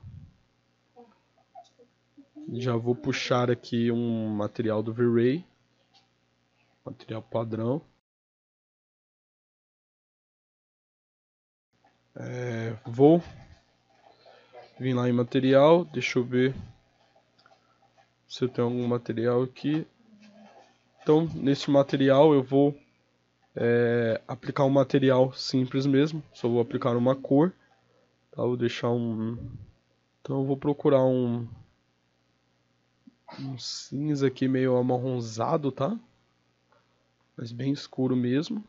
Speaker 1: já vou puxar aqui um
Speaker 2: material do V-Ray, material padrão. É, vou
Speaker 1: vir lá em material, deixa eu ver se eu tenho algum material aqui. Então, nesse material eu vou é, aplicar um material simples mesmo, só vou aplicar uma cor. Tá? Vou deixar um... Então eu vou procurar um um cinza aqui meio amarronzado, tá? Mas bem escuro mesmo.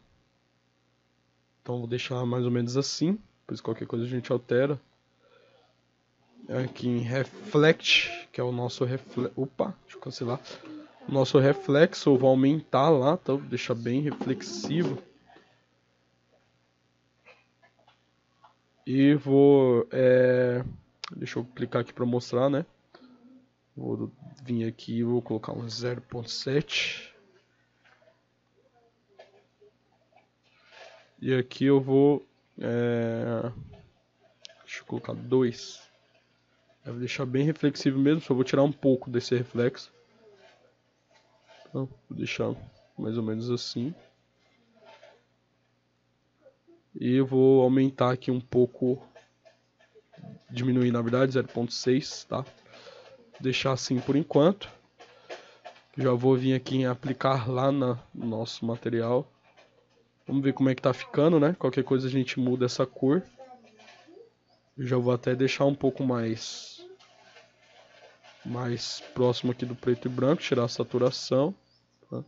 Speaker 1: Então vou deixar mais ou menos assim, pois qualquer coisa a gente altera. Aqui em Reflect, que é o nosso reflexo... Opa, deixa eu cancelar. O nosso reflexo, vou aumentar lá, tá? Vou deixar bem reflexivo. E vou... É... Deixa eu clicar aqui para mostrar, né? Vou vir aqui e vou colocar um 0.7. E aqui eu vou. É... Deixa eu colocar 2. Eu vou deixar bem reflexivo mesmo, só vou tirar um pouco desse reflexo. Então, vou deixar mais ou menos assim. E eu vou aumentar aqui um pouco. Diminuir na verdade, 0.6, tá? deixar assim por enquanto. Já vou vir aqui em aplicar lá na, no nosso material. Vamos ver como é que tá ficando, né? Qualquer coisa a gente muda essa cor. Eu já vou até deixar um pouco mais mais próximo aqui do preto e branco, tirar a saturação, tá?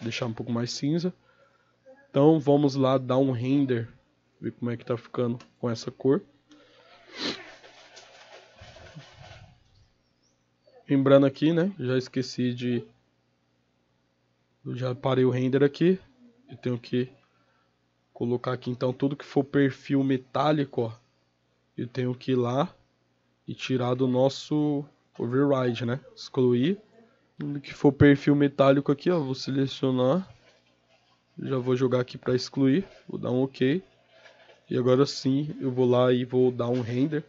Speaker 1: deixar um pouco mais cinza. Então vamos lá dar um render, ver como é que tá ficando com essa cor. Lembrando aqui, né? Já esqueci de. Eu já parei o render aqui. Eu tenho que colocar aqui então tudo que for perfil metálico, ó. Eu tenho que ir lá e tirar do nosso override, né? Excluir. Tudo que for perfil metálico aqui, ó, vou selecionar.
Speaker 2: Já vou jogar aqui para excluir, vou dar um OK. E agora sim, eu vou lá e vou dar um render.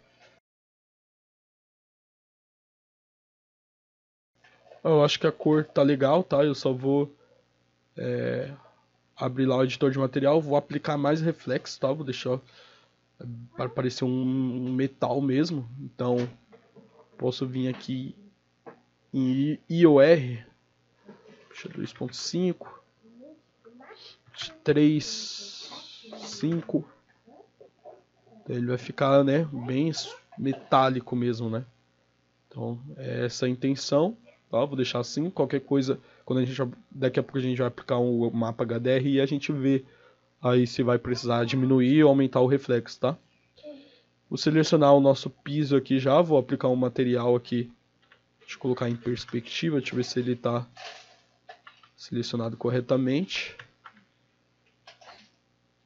Speaker 2: Eu acho que a cor tá legal, tá? Eu só vou é,
Speaker 1: abrir lá o editor de material, vou aplicar mais reflexo, tá? Vou deixar é, para parecer um, metal mesmo. Então, posso vir aqui em IOR, 2.5, 3, 5. Ele vai ficar, né, bem metálico mesmo, né? Então, é essa a intenção. Tá? Vou deixar assim, qualquer coisa, quando a gente daqui a pouco a gente vai aplicar um mapa HDR e a gente vê aí se vai precisar diminuir ou aumentar o reflexo, tá? Vou selecionar o nosso piso aqui já, vou aplicar um material aqui. Deixa eu colocar em perspectiva, deixa eu ver se ele está selecionado corretamente.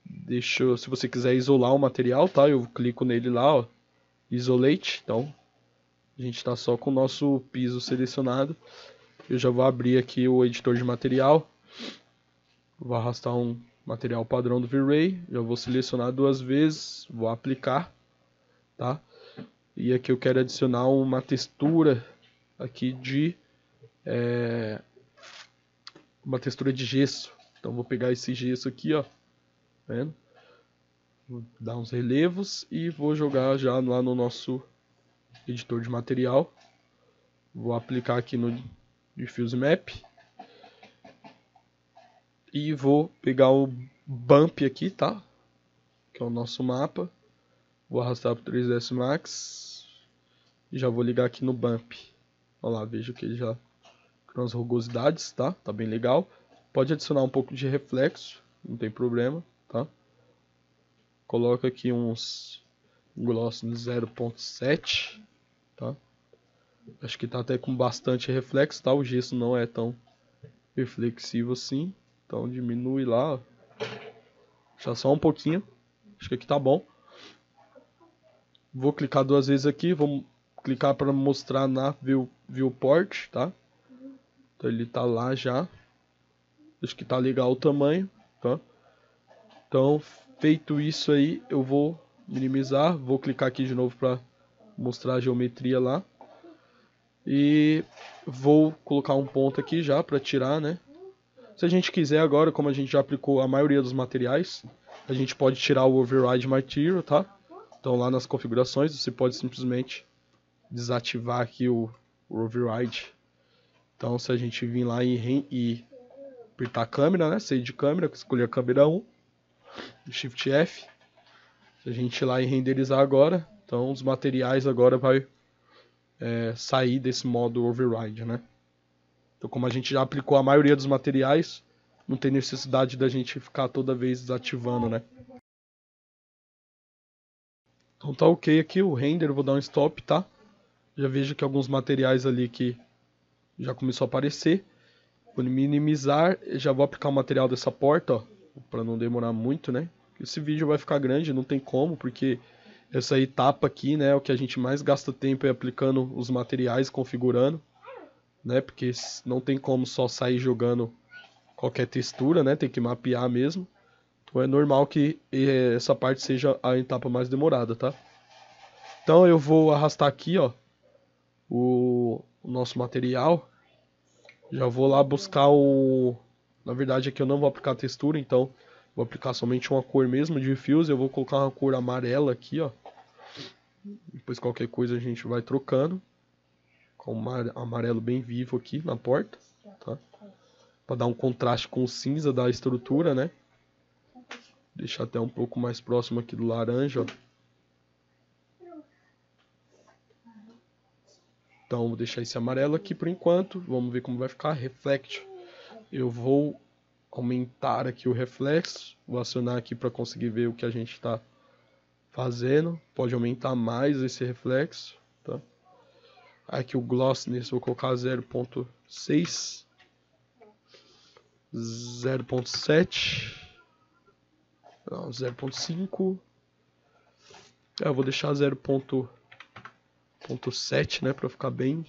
Speaker 1: Deixa se você quiser isolar o material, tá? Eu clico nele lá, ó. Isolate, então a gente está só com o nosso piso selecionado. Eu já vou abrir aqui o editor de material. Vou arrastar um material padrão do V-Ray. Já vou selecionar duas vezes. Vou aplicar. Tá? E aqui eu quero adicionar uma textura aqui de... É, uma textura de gesso. Então vou pegar esse gesso aqui, ó. Tá vendo? Vou dar uns relevos e vou jogar já lá no nosso editor de material. Vou aplicar aqui no Diffuse Map. E vou pegar o Bump aqui, tá? Que é o nosso mapa. Vou arrastar para o 3ds Max. E já vou ligar aqui no Bump. Olha lá, vejo que ele já tem umas rugosidades, tá? Tá bem legal. Pode adicionar um pouco de reflexo, não tem problema, tá? Coloca aqui uns gloss 0.7 tá? Acho que tá até com bastante reflexo, tá? O gesso não é tão reflexivo assim, então diminui lá, ó. Deixa só um pouquinho, acho que aqui tá bom. Vou clicar duas vezes aqui, vamos clicar para mostrar na view, viewport, tá? Então ele tá lá já. Acho que tá legal o tamanho, tá? Então, feito isso aí, eu vou minimizar, vou clicar aqui de novo para mostrar a geometria lá. E vou colocar um ponto aqui já para tirar, né? Se a gente quiser agora, como a gente já aplicou a maioria dos materiais, a gente pode tirar o Override Material, tá? Então lá nas configurações você pode simplesmente desativar aqui o, o Override. Então se a gente vir lá e, e apertar a câmera, né? Sair de câmera, escolher a câmera 1, Shift F. Se a gente ir lá e renderizar agora, então os materiais agora vai é, sair desse modo override, né? Então como a gente já aplicou a maioria dos materiais, não tem necessidade da gente ficar toda vez desativando, né? Então tá ok aqui, o render vou dar um stop, tá? Já vejo que alguns materiais ali que já começou a aparecer. Vou minimizar, já vou aplicar o material dessa porta, ó, para não demorar muito, né? Esse vídeo vai ficar grande, não tem como, porque essa etapa aqui, né, o que a gente mais gasta tempo é aplicando os materiais, configurando, né, porque não tem como só sair jogando qualquer textura, né, tem que mapear mesmo. Então é normal que eh, essa parte seja a etapa mais demorada, tá? Então eu vou arrastar aqui, ó, o, nosso material. Já vou lá buscar o... Na verdade aqui eu não vou aplicar textura, então vou aplicar somente uma cor mesmo de fios. Eu vou colocar uma cor amarela aqui, ó. Depois qualquer coisa a gente vai trocando. Com o amarelo bem vivo aqui na porta, tá? Para dar um contraste com o cinza da estrutura, né? Deixar até um pouco mais próximo aqui do laranja, ó. Então, vou deixar esse amarelo aqui por enquanto. Vamos ver como vai ficar. Reflect. Eu vou aumentar aqui o reflexo. Vou acionar aqui para conseguir ver o que a gente está fazendo, pode aumentar mais esse reflexo, tá? Aqui o glossiness vou colocar 0.6, 0.7, não, 0.5, é, eu vou deixar 0.7, né, para ficar bem,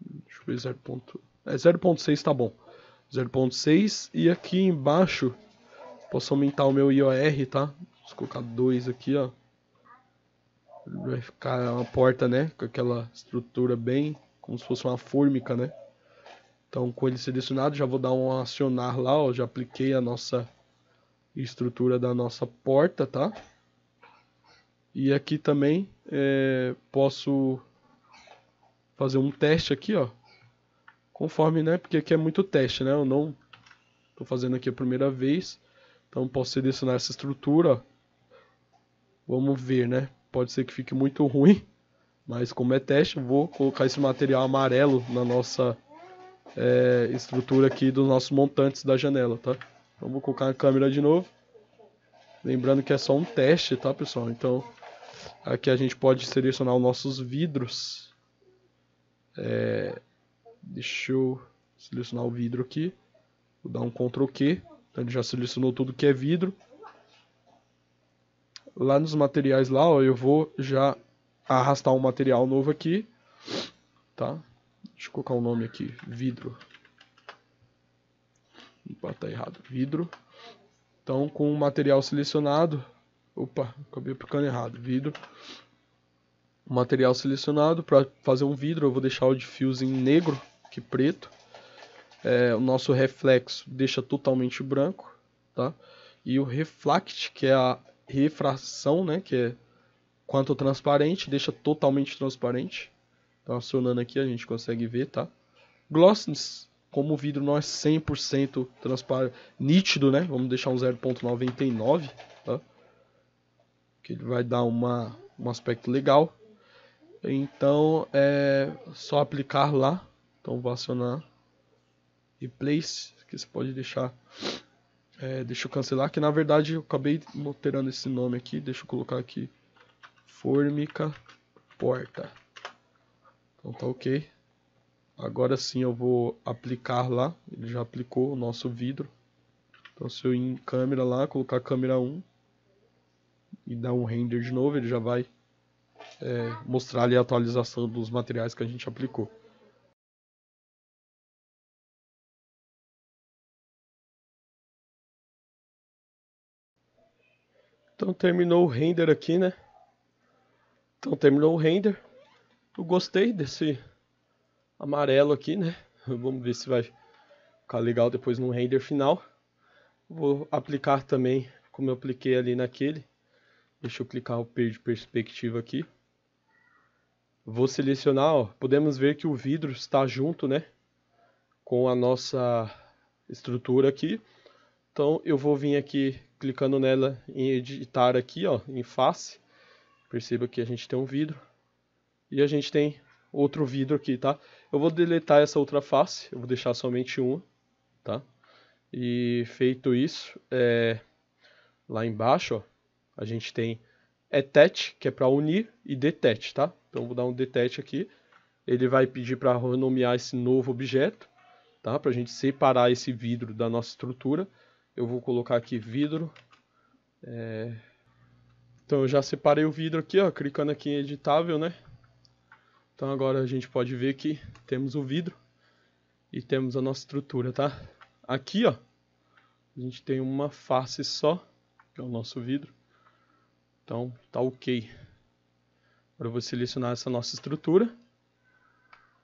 Speaker 1: deixa eu ver 0. É 0.6 tá bom. 0.6 e aqui embaixo posso aumentar o meu IOR, tá? Vamos colocar dois aqui, ó. Vai ficar uma porta, né? Com aquela estrutura bem como se fosse uma fórmica, né? Então, com ele selecionado, já vou dar um acionar lá, ó. Já apliquei a nossa estrutura da nossa porta, tá? E aqui também é, posso fazer um teste aqui, ó. Conforme, né? Porque aqui é muito teste, né? Eu não tô fazendo aqui a primeira vez. Então, posso selecionar essa estrutura, ó Vamos ver, né? Pode ser que fique muito ruim, mas como é teste, vou colocar esse material amarelo na nossa é, estrutura aqui dos nossos montantes da janela, tá? Então vou colocar a câmera de novo. Lembrando que é só um teste, tá, pessoal? Então aqui a gente pode selecionar os nossos vidros. É, deixa eu selecionar o vidro aqui. Vou dar um Ctrl Q. Então ele já selecionou tudo que é vidro lá nos materiais lá, ó, eu vou já arrastar um material novo aqui, tá? Deixa eu colocar o um nome aqui, vidro. Opa, tá errado, vidro. Então, com o material selecionado, opa, acabei aplicando errado, vidro. O material selecionado, para fazer um vidro, eu vou deixar o diffuse em negro, que preto. É, o nosso reflexo deixa totalmente branco, tá? E o reflect, que é a refração, né, que é quanto transparente, deixa totalmente transparente. Então acionando aqui a gente consegue ver, tá? Glossness, como o vidro não é 100% transparente, nítido, né? Vamos deixar um 0.99, tá? Que ele vai dar uma, um aspecto legal. Então é só aplicar lá. Então vou acionar Replace, que você pode deixar é, deixa eu cancelar, que na verdade eu acabei alterando esse nome aqui. Deixa eu colocar aqui. Formica Porta. Então tá ok. Agora sim eu vou aplicar lá. Ele já aplicou o nosso vidro. Então se eu ir em câmera lá, colocar câmera 1 e dar um render de
Speaker 2: novo, ele já vai é, mostrar ali a atualização dos materiais que a gente aplicou. Então terminou o render aqui, né? Então terminou o render. Eu gostei desse
Speaker 1: amarelo aqui, né? Vamos ver se vai ficar legal depois no render final. Vou aplicar também, como eu apliquei ali naquele. Deixa eu clicar o de Perspectiva aqui. Vou selecionar, ó, podemos ver que o vidro está junto, né? Com a nossa estrutura aqui. Então eu vou vir aqui clicando nela em editar aqui, ó, em face, perceba que a gente tem um vidro e a gente tem outro vidro aqui, tá? Eu vou deletar essa outra face, eu vou deixar somente uma, tá? E feito isso, é... lá embaixo, ó, a gente tem etet, que é para unir, e detet, tá? Então vou dar um detet aqui, ele vai pedir para renomear esse novo objeto, tá? Para a gente separar esse vidro da nossa estrutura eu vou colocar aqui vidro. É... Então eu já separei o vidro aqui, ó, clicando aqui em editável, né? Então agora a gente pode ver que temos o vidro e temos a nossa estrutura, tá? Aqui, ó, a gente tem uma face só, que é o nosso vidro. Então tá ok. Agora eu vou selecionar essa nossa estrutura.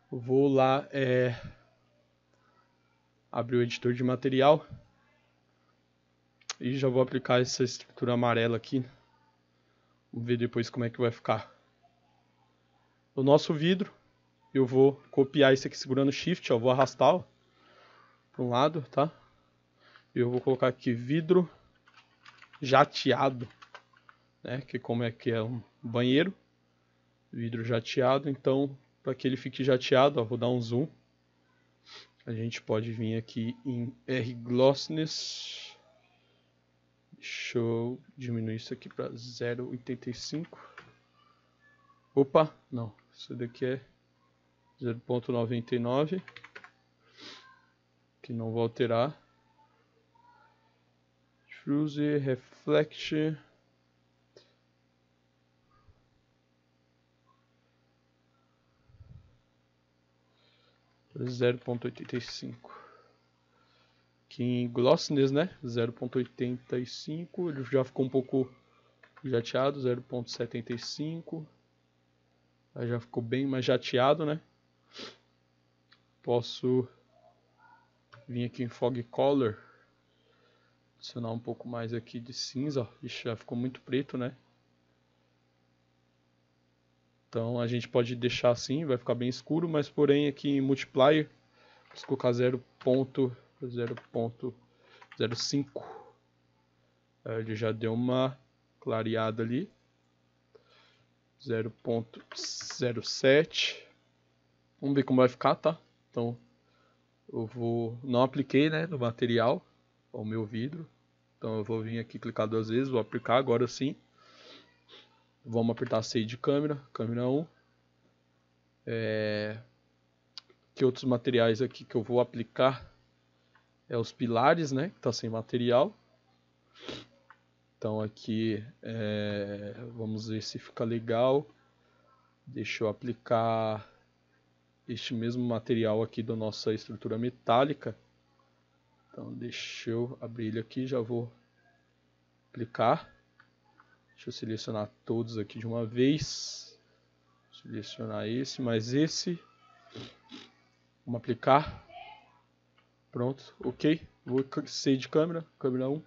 Speaker 1: Vou lá, é... abrir o editor de material e já vou aplicar essa estrutura amarela aqui. Vamos ver depois como é que vai ficar. O nosso vidro, eu vou copiar isso aqui segurando Shift, ó, vou arrastar para um lado, tá? Eu vou colocar aqui vidro jateado, né? Que como é que é um banheiro, vidro jateado. Então, para que ele fique jateado, ó, vou dar um zoom. A gente pode vir aqui em R Glossness. Deixa eu diminuir isso aqui para 0,85. Opa, não. Isso daqui é 0,99. Que não vou alterar. Fuse, reflect. Zero ponto oitenta e cinco que em glossiness, né, 0.85, ele já ficou um pouco jateado, 0.75, já ficou bem mais jateado, né, posso vir aqui em fog color, adicionar um pouco mais aqui de cinza, Ixi, já ficou muito preto, né, então a gente pode deixar assim, vai ficar bem escuro, mas porém aqui em multiplier, se colocar 0.5, 0.05. Ele já deu uma clareada ali. 0.07. Vamos ver como vai ficar, tá? Então, eu vou... Não apliquei, né, no material, ao meu vidro. Então, eu vou vir aqui clicar duas vezes, vou aplicar agora sim. Vamos apertar Save de câmera, câmera 1. É... Que outros materiais aqui que eu vou aplicar? é os pilares, né? Que tá sem material. Então aqui é, vamos ver se fica legal. Deixa eu aplicar este mesmo material aqui da nossa estrutura metálica. Então deixa eu abrir ele aqui, já vou aplicar. Deixa eu selecionar todos aqui de uma vez. Selecionar esse, mais esse.
Speaker 2: Vamos aplicar. Pronto, ok. Vou ser de câmera, câmera 1.